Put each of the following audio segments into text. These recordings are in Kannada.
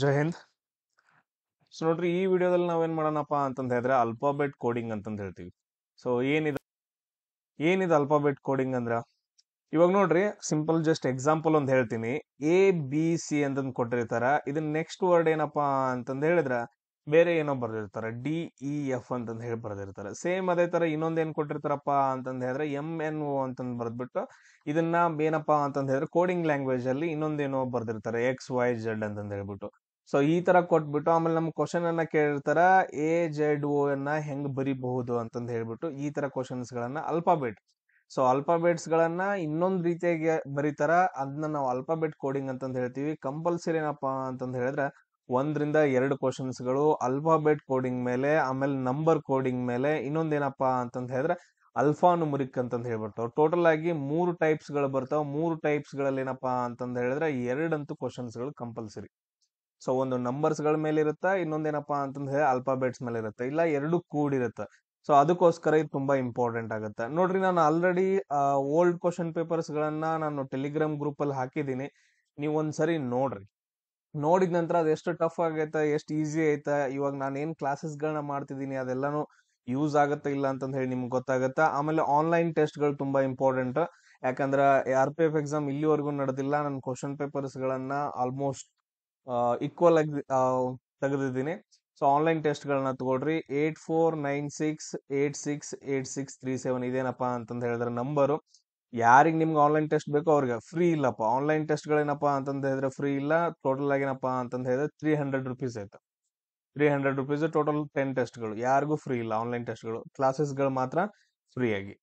ಜಯ ಹಿಂದ್ ಸೊ ನೋಡ್ರಿ ಈ ವಿಡಿಯೋದಲ್ಲಿ ನಾವೇನ್ ಮಾಡೋಣಪ್ಪ ಅಂತಂದ ಹೇಳಿದ್ರೆ ಅಲ್ಫಾಬೆಟ್ ಕೋಡಿಂಗ್ ಅಂತಂದು ಹೇಳ್ತೀವಿ ಸೊ ಏನಿದೆ ಏನಿದೆ ಅಲ್ಪಾಬೆಟ್ ಕೋಡಿಂಗ್ ಅಂದ್ರ ಇವಾಗ ನೋಡ್ರಿ ಸಿಂಪಲ್ ಜಸ್ಟ್ ಎಕ್ಸಾಂಪಲ್ ಒಂದು ಹೇಳ್ತೀನಿ ಎ ಬಿ ಸಿ ಅಂತಂದು ಕೊಟ್ಟಿರ್ತಾರ ಇದನ್ನ ನೆಕ್ಸ್ಟ್ ವರ್ಡ್ ಏನಪ್ಪಾ ಅಂತಂದು ಹೇಳಿದ್ರ ಬೇರೆ ಏನೋ ಬರೆದಿರ್ತಾರೆ ಡಿ ಇ e, ಎಫ್ ಅಂತಂದು ಹೇಳಿ ಬರೆದಿರ್ತಾರೆ ಸೇಮ್ ಅದೇ ಥರ ಏನು ಕೊಟ್ಟಿರ್ತಾರಪ್ಪ ಅಂತಂದು ಹೇಳಿದ್ರೆ ಎಮ್ ಎನ್ ಓ ಅಂತಂದು ಬರೆದ್ಬಿಟ್ಟು ಇದನ್ನ ಏನಪ್ಪ ಅಂತಂದು ಹೇಳಿದ್ರೆ ಕೋಡಿಂಗ್ ಲ್ಯಾಂಗ್ವೇಜ್ ಅಲ್ಲಿ ಇನ್ನೊಂದೇನೋ ಬರೆದಿರ್ತಾರೆ ಎಕ್ಸ್ ವೈ ಜೆಡ್ ಅಂತಂದು ಹೇಳ್ಬಿಟ್ಟು ಸೊ ಈ ತರ ಕೊಟ್ಬಿಟ್ಟು ಆಮೇಲೆ ನಮ್ಗೆ ಕ್ವಶನ್ ಅನ್ನ ಕೇಳಿರ್ತಾರ ಎ ಜೆಡ್ ಓ ಅನ್ನ ಹೆಂಗ್ ಬರಿಬಹುದು ಅಂತಂದು ಹೇಳ್ಬಿಟ್ಟು ಈ ತರ ಕ್ವಶನ್ಸ್ ಗಳನ್ನ ಅಲ್ಫಾಬೆಟ್ ಸೊ ಅಲ್ಫಾಬೆಟ್ಸ್ ಗಳನ್ನ ಇನ್ನೊಂದು ರೀತಿಯಾಗಿ ಬರೀತಾರ ಅದನ್ನ ನಾವು ಅಲ್ಫಾಬೆಟ್ ಕೋಡಿಂಗ್ ಅಂತಂದು ಹೇಳ್ತೀವಿ ಕಂಪಲ್ಸರಿ ಏನಪ್ಪಾ ಅಂತಂದು ಹೇಳಿದ್ರೆ ಒಂದರಿಂದ ಎರಡು ಕ್ವಶನ್ಸ್ಗಳು ಅಲ್ಫಾಬೆಟ್ ಕೋಡಿಂಗ್ ಮೇಲೆ ಆಮೇಲೆ ನಂಬರ್ ಕೋಡಿಂಗ್ ಮೇಲೆ ಇನ್ನೊಂದೇನಪ್ಪ ಅಂತಂದು ಹೇಳಿದ್ರೆ ಅಲ್ಫಾನುಮರಿಕ್ ಅಂತಂದು ಹೇಳ್ಬಿಡ್ತಾವೆ ಟೋಟಲ್ ಆಗಿ ಮೂರು ಟೈಪ್ಸ್ಗಳು ಬರ್ತಾವೆ ಮೂರು ಟೈಪ್ಸ್ಗಳಲ್ಲಿ ಏನಪ್ಪಾ ಅಂತಂದು ಹೇಳಿದ್ರೆ ಎರಡಂತೂ ಕ್ವಶನ್ಸ್ಗಳು ಕಂಪಲ್ಸರಿ ಸೊ ಒಂದು ನಂಬರ್ಸ್ಗಳ ಮೇಲೆ ಇರುತ್ತೆ ಇನ್ನೊಂದೇನಪ್ಪ ಅಂತಂದು ಹೇಳಿ ಅಲ್ಫಾಬೆಟ್ಸ್ ಮೇಲೆ ಇರುತ್ತೆ ಇಲ್ಲ ಎರಡು ಕೂಡಿರುತ್ತೆ ಸೊ ಅದಕ್ಕೋಸ್ಕರ ಇದು ತುಂಬಾ ಇಂಪಾರ್ಟೆಂಟ್ ಆಗುತ್ತೆ ನೋಡ್ರಿ ನಾನು ಆಲ್ರೆಡಿ ಓಲ್ಡ್ ಕ್ವಶನ್ ಪೇಪರ್ಸ್ಗಳನ್ನು ನಾನು ಟೆಲಿಗ್ರಾಮ್ ಗ್ರೂಪಲ್ಲಿ ಹಾಕಿದ್ದೀನಿ ನೀವು ಒಂದ್ಸರಿ ನೋಡ್ರಿ ನೋಡಿದ ನಂತರ ಅದು ಎಷ್ಟು ಟಫ್ ಆಗೈತಾ ಎಷ್ಟು ಈಸಿ ಆಯ್ತಾ ಇವಾಗ ನಾನು ಏನು ಕ್ಲಾಸಸ್ಗಳನ್ನ ಮಾಡ್ತಿದ್ದೀನಿ ಅದೆಲ್ಲನೂ ಯೂಸ್ ಆಗುತ್ತಾ ಇಲ್ಲ ಅಂತಂದು ಹೇಳಿ ನಿಮ್ಗೆ ಗೊತ್ತಾಗತ್ತಾ ಆಮೇಲೆ ಆನ್ಲೈನ್ ಟೆಸ್ಟ್ಗಳು ತುಂಬಾ ಇಂಪಾರ್ಟೆಂಟ್ ಯಾಕಂದ್ರೆ ಆರ್ ಪಿ ಎಫ್ ಎಕ್ಸಾಮ್ ಇಲ್ಲಿವರೆಗೂ ನಡೆದಿಲ್ಲ ನನ್ನ ಕ್ವಶನ್ ಪೇಪರ್ಸ್ಗಳನ್ನ ಆಲ್ಮೋಸ್ಟ್ ಈಕ್ವಲ್ ಆಗಿ ತೆಗೆದಿದ್ದೀನಿ ಸೊ ಆನ್ಲೈನ್ ಟೆಸ್ಟ್ಗಳನ್ನ ತಗೊಳ್ರಿ eight four nine six eight six eight six three seven ಇದೇನಪ್ಪ ಅಂತಂದು ಹೇಳಿದ್ರೆ ನಂಬರು ಯಾರಿಗೆ ನಿಮ್ಗೆ ಆನ್ಲೈನ್ ಟೆಸ್ಟ್ ಬೇಕೋ ಅವ್ರಿಗೆ ಫ್ರೀ ಇಲ್ಲಪ್ಪ ಆನ್ಲೈನ್ ಟೆಸ್ಟ್ಗಳೇನಪ್ಪ ಅಂತಂದು ಹೇಳಿದ್ರೆ ಫ್ರೀ ಇಲ್ಲ ಟೋಟಲ್ ಆಗೇನಪ್ಪ ಅಂತಂದು ಹೇಳಿದ್ರೆ ತ್ರೀ ಹಂಡ್ರೆಡ್ ರುಪೀಸ್ ಆಯ್ತು three hundred rupees total ten ಗಳು ಯಾರಿಗೂ ಫ್ರೀ ಇಲ್ಲ ಆನ್ಲೈನ್ ಟೆಸ್ಟ್ ಟೆಸ್ಟ್ಗಳು ಗಳು ಮಾತ್ರ ಫ್ರೀ ಆಗಿ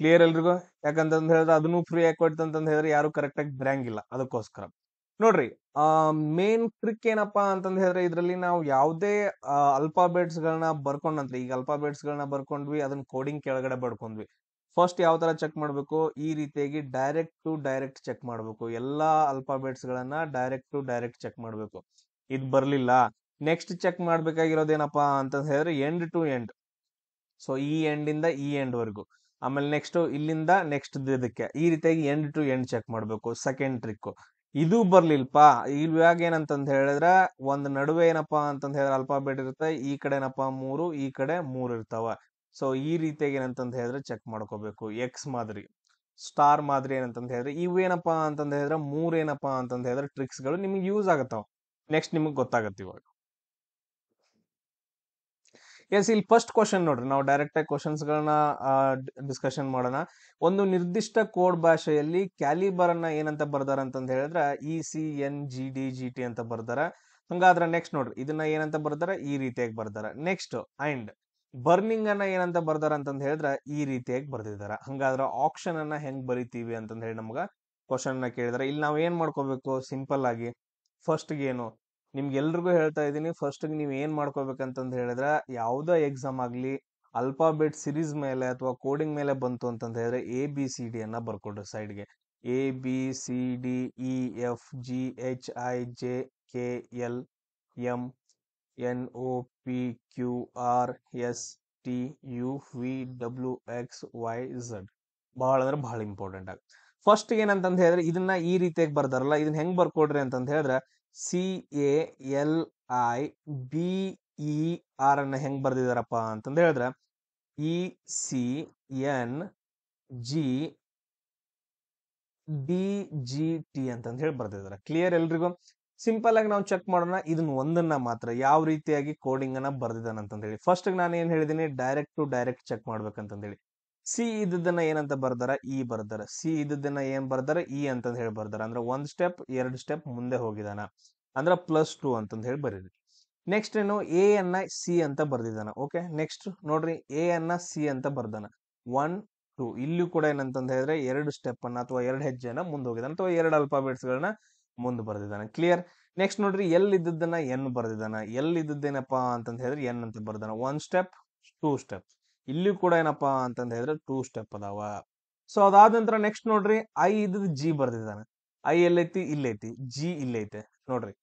ಕ್ಲಿಯರ್ ಎಲ್ರಿಗೂ ಯಾಕಂತಂದು ಹೇಳಿದ್ರೆ ಅದನ್ನು ಫ್ರೀ ಆಗಿ ಕೊಡ್ತಂತಂದು ಹೇಳಿದ್ರೆ ಯಾರು ಕರೆಕ್ಟಾಗಿ ಬರಂಗಿಲ್ಲ ಅದಕ್ಕೋಸ್ಕರ ನೋಡ್ರಿ ಮೇನ್ ಟ್ರಿಕ್ ಏನಪ್ಪ ಅಂತಂದು ಹೇಳಿದ್ರೆ ಇದರಲ್ಲಿ ನಾವು ಯಾವುದೇ ಗಳನ್ನ ಬರ್ಕೊಂಡಂತ್ರಿ ಈಗ ಗಳನ್ನ ಬರ್ಕೊಂಡ್ವಿ ಅದನ್ನ ಕೋಡಿಂಗ್ ಕೆಳಗಡೆ ಬರ್ಕೊಂಡ್ವಿ ಫಸ್ಟ್ ಯಾವ ತರ ಚೆಕ್ ಮಾಡಬೇಕು ಈ ರೀತಿಯಾಗಿ ಡೈರೆಕ್ಟ್ ಟು ಡೈರೆಕ್ಟ್ ಚೆಕ್ ಮಾಡಬೇಕು ಅಲ್ಫಾಬೆಟ್ಸ್ ಗಳನ್ನ ಡೈರೆಕ್ಟ್ ಟು ಡೈರೆಕ್ಟ್ ಚೆಕ್ ಮಾಡಬೇಕು ಇದು ಬರಲಿಲ್ಲ ನೆಕ್ಸ್ಟ್ ಚೆಕ್ ಮಾಡಬೇಕಾಗಿರೋದೇನಪ್ಪಾ ಅಂತ ಹೇಳಿದ್ರೆ ಎಂಡ್ ಟು ಎಂಡ್ ಸೊ ಈ ಎಂಡ್ ಇಂದ ಈ ಎಂಡ್ ವರೆಗೂ ಆಮೇಲೆ ನೆಕ್ಸ್ಟ್ ಇಲ್ಲಿಂದ ನೆಕ್ಸ್ಟ್ ಇದಕ್ಕೆ ಈ ರೀತಿಯಾಗಿ ಎಂಡ್ ಟು ಎಂಡ್ ಚೆಕ್ ಮಾಡಬೇಕು ಸೆಕೆಂಡ್ ಟ್ರಿಕ್ ಇದು ಬರ್ಲಿಲ್ಪ ಇವಾಗ ಏನಂತಂದ್ ಹೇಳಿದ್ರೆ ಒಂದ್ ನಡುವೆ ಏನಪ್ಪಾ ಅಂತಂದ್ ಹೇಳಿದ್ರೆ ಅಲ್ಫಾಬೆಟ್ ಇರುತ್ತೆ ಈ ಕಡೆ ಏನಪ್ಪಾ ಮೂರು ಈ ಕಡೆ ಮೂರು ಇರ್ತಾವ ಸೊ ಈ ರೀತಿಯಾಗಿ ಏನಂತಂದು ಹೇಳಿದ್ರೆ ಚೆಕ್ ಮಾಡ್ಕೋಬೇಕು ಎಕ್ಸ್ ಮಾದರಿ ಸ್ಟಾರ್ ಮಾದರಿ ಏನಂತ ಹೇಳಿದ್ರೆ ಏನಪ್ಪಾ ಅಂತಂದು ಹೇಳಿದ್ರೆ ಮೂರೇನಪ್ಪಾ ಅಂತಂದು ಹೇಳಿದ್ರೆ ಟ್ರಿಕ್ಸ್ಗಳು ನಿಮ್ಗೆ ಯೂಸ್ ಆಗತ್ತವ ನೆಕ್ಸ್ಟ್ ನಿಮಗೆ ಗೊತ್ತಾಗತ್ತೆ ಇವಾಗ ಎಸ್ ಇಲ್ಲಿ ಫಸ್ಟ್ ಕ್ವಶನ್ ನೋಡ್ರಿ ನಾವು ಡೈರೆಕ್ಟ್ ಆಗಿ ಕ್ವಶನ್ಸ್ಗಳನ್ನ ಡಿಸ್ಕಷನ್ ಮಾಡೋಣ ಒಂದು ನಿರ್ದಿಷ್ಟ ಕೋಡ್ ಭಾಷೆಯಲ್ಲಿ ಕ್ಯಾಲಿಬರ್ ಅನ್ನ ಏನಂತ ಬರ್ದಾರ ಅಂತಂದು ಹೇಳಿದ್ರೆ E C N G D G T ಅಂತ ಬರ್ದಾರ ಹಂಗಾದ್ರೆ ನೆಕ್ಸ್ಟ್ ನೋಡ್ರಿ ಇದನ್ನ ಏನಂತ ಬರ್ದಾರ ಈ ರೀತಿಯಾಗಿ ಬರ್ದಾರ ನೆಕ್ಸ್ಟ್ ಅಂಡ್ ಬರ್ನಿಂಗ್ ಅನ್ನ ಏನಂತ ಬರ್ದಾರ ಅಂತಂದ್ ಹೇಳಿದ್ರೆ ಈ ರೀತಿಯಾಗಿ ಬರ್ದಿದ್ದಾರೆ ಹಂಗಾದ್ರೆ ಆಪ್ಷನ್ ಅನ್ನ ಹೆಂಗ್ ಬರಿತೀವಿ ಅಂತಂದ್ ಹೇಳಿ ನಮ್ಗ ಕ್ವಶನ್ ನ ಕೇಳಿದ್ರೆ ಇಲ್ಲಿ ನಾವ್ ಏನ್ ಮಾಡ್ಕೋಬೇಕು ಸಿಂಪಲ್ ಆಗಿ ಫಸ್ಟ್ ಏನು ನಿಮ್ಗೆಲ್ರಿಗೂ ಹೇಳ್ತಾ ಇದ್ದೀನಿ ಫಸ್ಟ್ ನೀವು ಏನ್ ಮಾಡ್ಕೋಬೇಕಂತಂದ್ ಹೇಳಿದ್ರೆ ಯಾವ್ದೋ ಎಕ್ಸಾಮ್ ಆಗ್ಲಿ ಅಲ್ಫಾಬೆಟ್ ಸಿರೀಸ್ ಮೇಲೆ ಅಥವಾ ಕೋಡಿಂಗ್ ಮೇಲೆ ಬಂತು ಅಂತಂದ ಹೇಳಿದ್ರೆ ಎ ಬಿ ಸಿ ಡಿ ಅನ್ನ ಬರ್ಕೊಡ್ರಿ ಸೈಡ್ಗೆ A B C D E F G H I J K L M N O P Q R S T U V W X Y Z ಭಾಳ ಅಂದ್ರೆ ಬಹಳ ಇಂಪಾರ್ಟೆಂಟ್ ಆಗ ಫಸ್ಟ್ ಏನಂತ ಹೇಳಿದ್ರೆ ಇದನ್ನ ಈ ರೀತಿಯಾಗಿ ಬರ್ದಾರಲ್ಲ ಇದನ್ನ ಹೆಂಗ್ ಬರ್ಕೊಡ್ರಿ ಅಂತ ಹೇಳಿದ್ರೆ C A L I B E R ಅನ್ನ ಹೆಂಗ್ ಬರ್ದಿದಾರಪ್ಪ ಅಂತಂದು ಹೇಳಿದ್ರೆ E C N G D G T ಅಂತ ಹೇಳಿ ಬರ್ದಿದ್ದಾರೆ ಕ್ಲಿಯರ್ ಎಲ್ರಿಗೂ ಸಿಂಪಲ್ ಆಗಿ ನಾವು ಚೆಕ್ ಮಾಡೋಣ ಇದನ್ನ ಒಂದನ್ನ ಮಾತ್ರ ಯಾವ ರೀತಿಯಾಗಿ ಕೋಡಿಂಗ್ ಅನ್ನ ಬರ್ದಿದ್ದಾನೆ ಅಂತಂದೇಳಿ ಫಸ್ಟ್ ನಾನು ಏನ್ ಹೇಳಿದೀನಿ ಡೈರೆಕ್ಟ್ ಟು ಡೈರೆಕ್ಟ್ ಚೆಕ್ ಮಾಡ್ಬೇಕಂತಂದೇಳಿ ಸಿ ಇದ್ದನ್ನ ಏನಂತ ಬರ್ದಾರ ಇ e ಬರ್ದಾರ ಸಿ ಇದ್ದನ್ನ ಏನ್ ಬರ್ದಾರ ಇ e ಅಂತ ಹೇಳಿ ಬರ್ದಾರ ಅಂದ್ರೆ ಒಂದ್ ಸ್ಟೆಪ್ ಎರಡು ಸ್ಟೆಪ್ ಮುಂದೆ ಹೋಗಿದಾನ ಅಂದ್ರೆ ಪ್ಲಸ್ ಟು ಅಂತಂದ ಹೇಳಿ ಬರೀರಿ ನೆಕ್ಸ್ಟ್ ಏನು ಎ ಅನ್ನ ಸಿ ಅಂತ ಬರ್ದಿದಾನ ಓಕೆ ನೆಕ್ಸ್ಟ್ ನೋಡ್ರಿ ಎ ಅನ್ನ ಸಿ ಅಂತ ಬರ್ದಾನ ಒನ್ ಟು ಇಲ್ಲೂ ಕೂಡ ಏನಂತಂದ ಹೇಳಿದ್ರೆ ಎರಡು ಸ್ಟೆಪ್ ಅನ್ನ ಅಥವಾ ಎರಡು ಹೆಜ್ಜೆನ ಮುಂದೆ ಹೋಗಿದಾನ ಅಥವಾ ಎರಡು ಅಲ್ಫಾಬೆಟ್ಸ್ ಗಳನ್ನ ಮುಂದೆ ಬರೆದಿದ್ದಾನೆ ಕ್ಲಿಯರ್ ನೆಕ್ಸ್ಟ್ ನೋಡ್ರಿ ಎಲ್ಲಿ ಇದ್ದದ್ದನ್ನ ಎನ್ ಬರ್ದಿದ್ದಾನ ಎಲ್ಲಿ ಇದ್ದದ್ದೇನಪ್ಪಾ ಅಂತ ಹೇಳಿದ್ರೆ ಎನ್ ಅಂತ ಬರ್ದಾನ ಒನ್ ಸ್ಟೆಪ್ ಟೂ ಸ್ಟೆಪ್ ಇಲ್ಲಿ ಕೂಡ ಏನಪ್ಪಾ ಅಂತಂದ ಹೇಳಿದ್ರೆ ಟೂ ಸ್ಟೆಪ್ ಅದಾವ ಸೊ ಅದಾದ ನಂತರ ನೆಕ್ಸ್ಟ್ ನೋಡ್ರಿ ಐ ಇದ್ದದ್ ಜಿ ಬರ್ದಿದ್ದಾನೆ ಐ ಎಲ್ಲೈತಿ ಇಲ್ಲೈತಿ ಜಿ ಇಲ್ಲೈತೆ ನೋಡ್ರಿ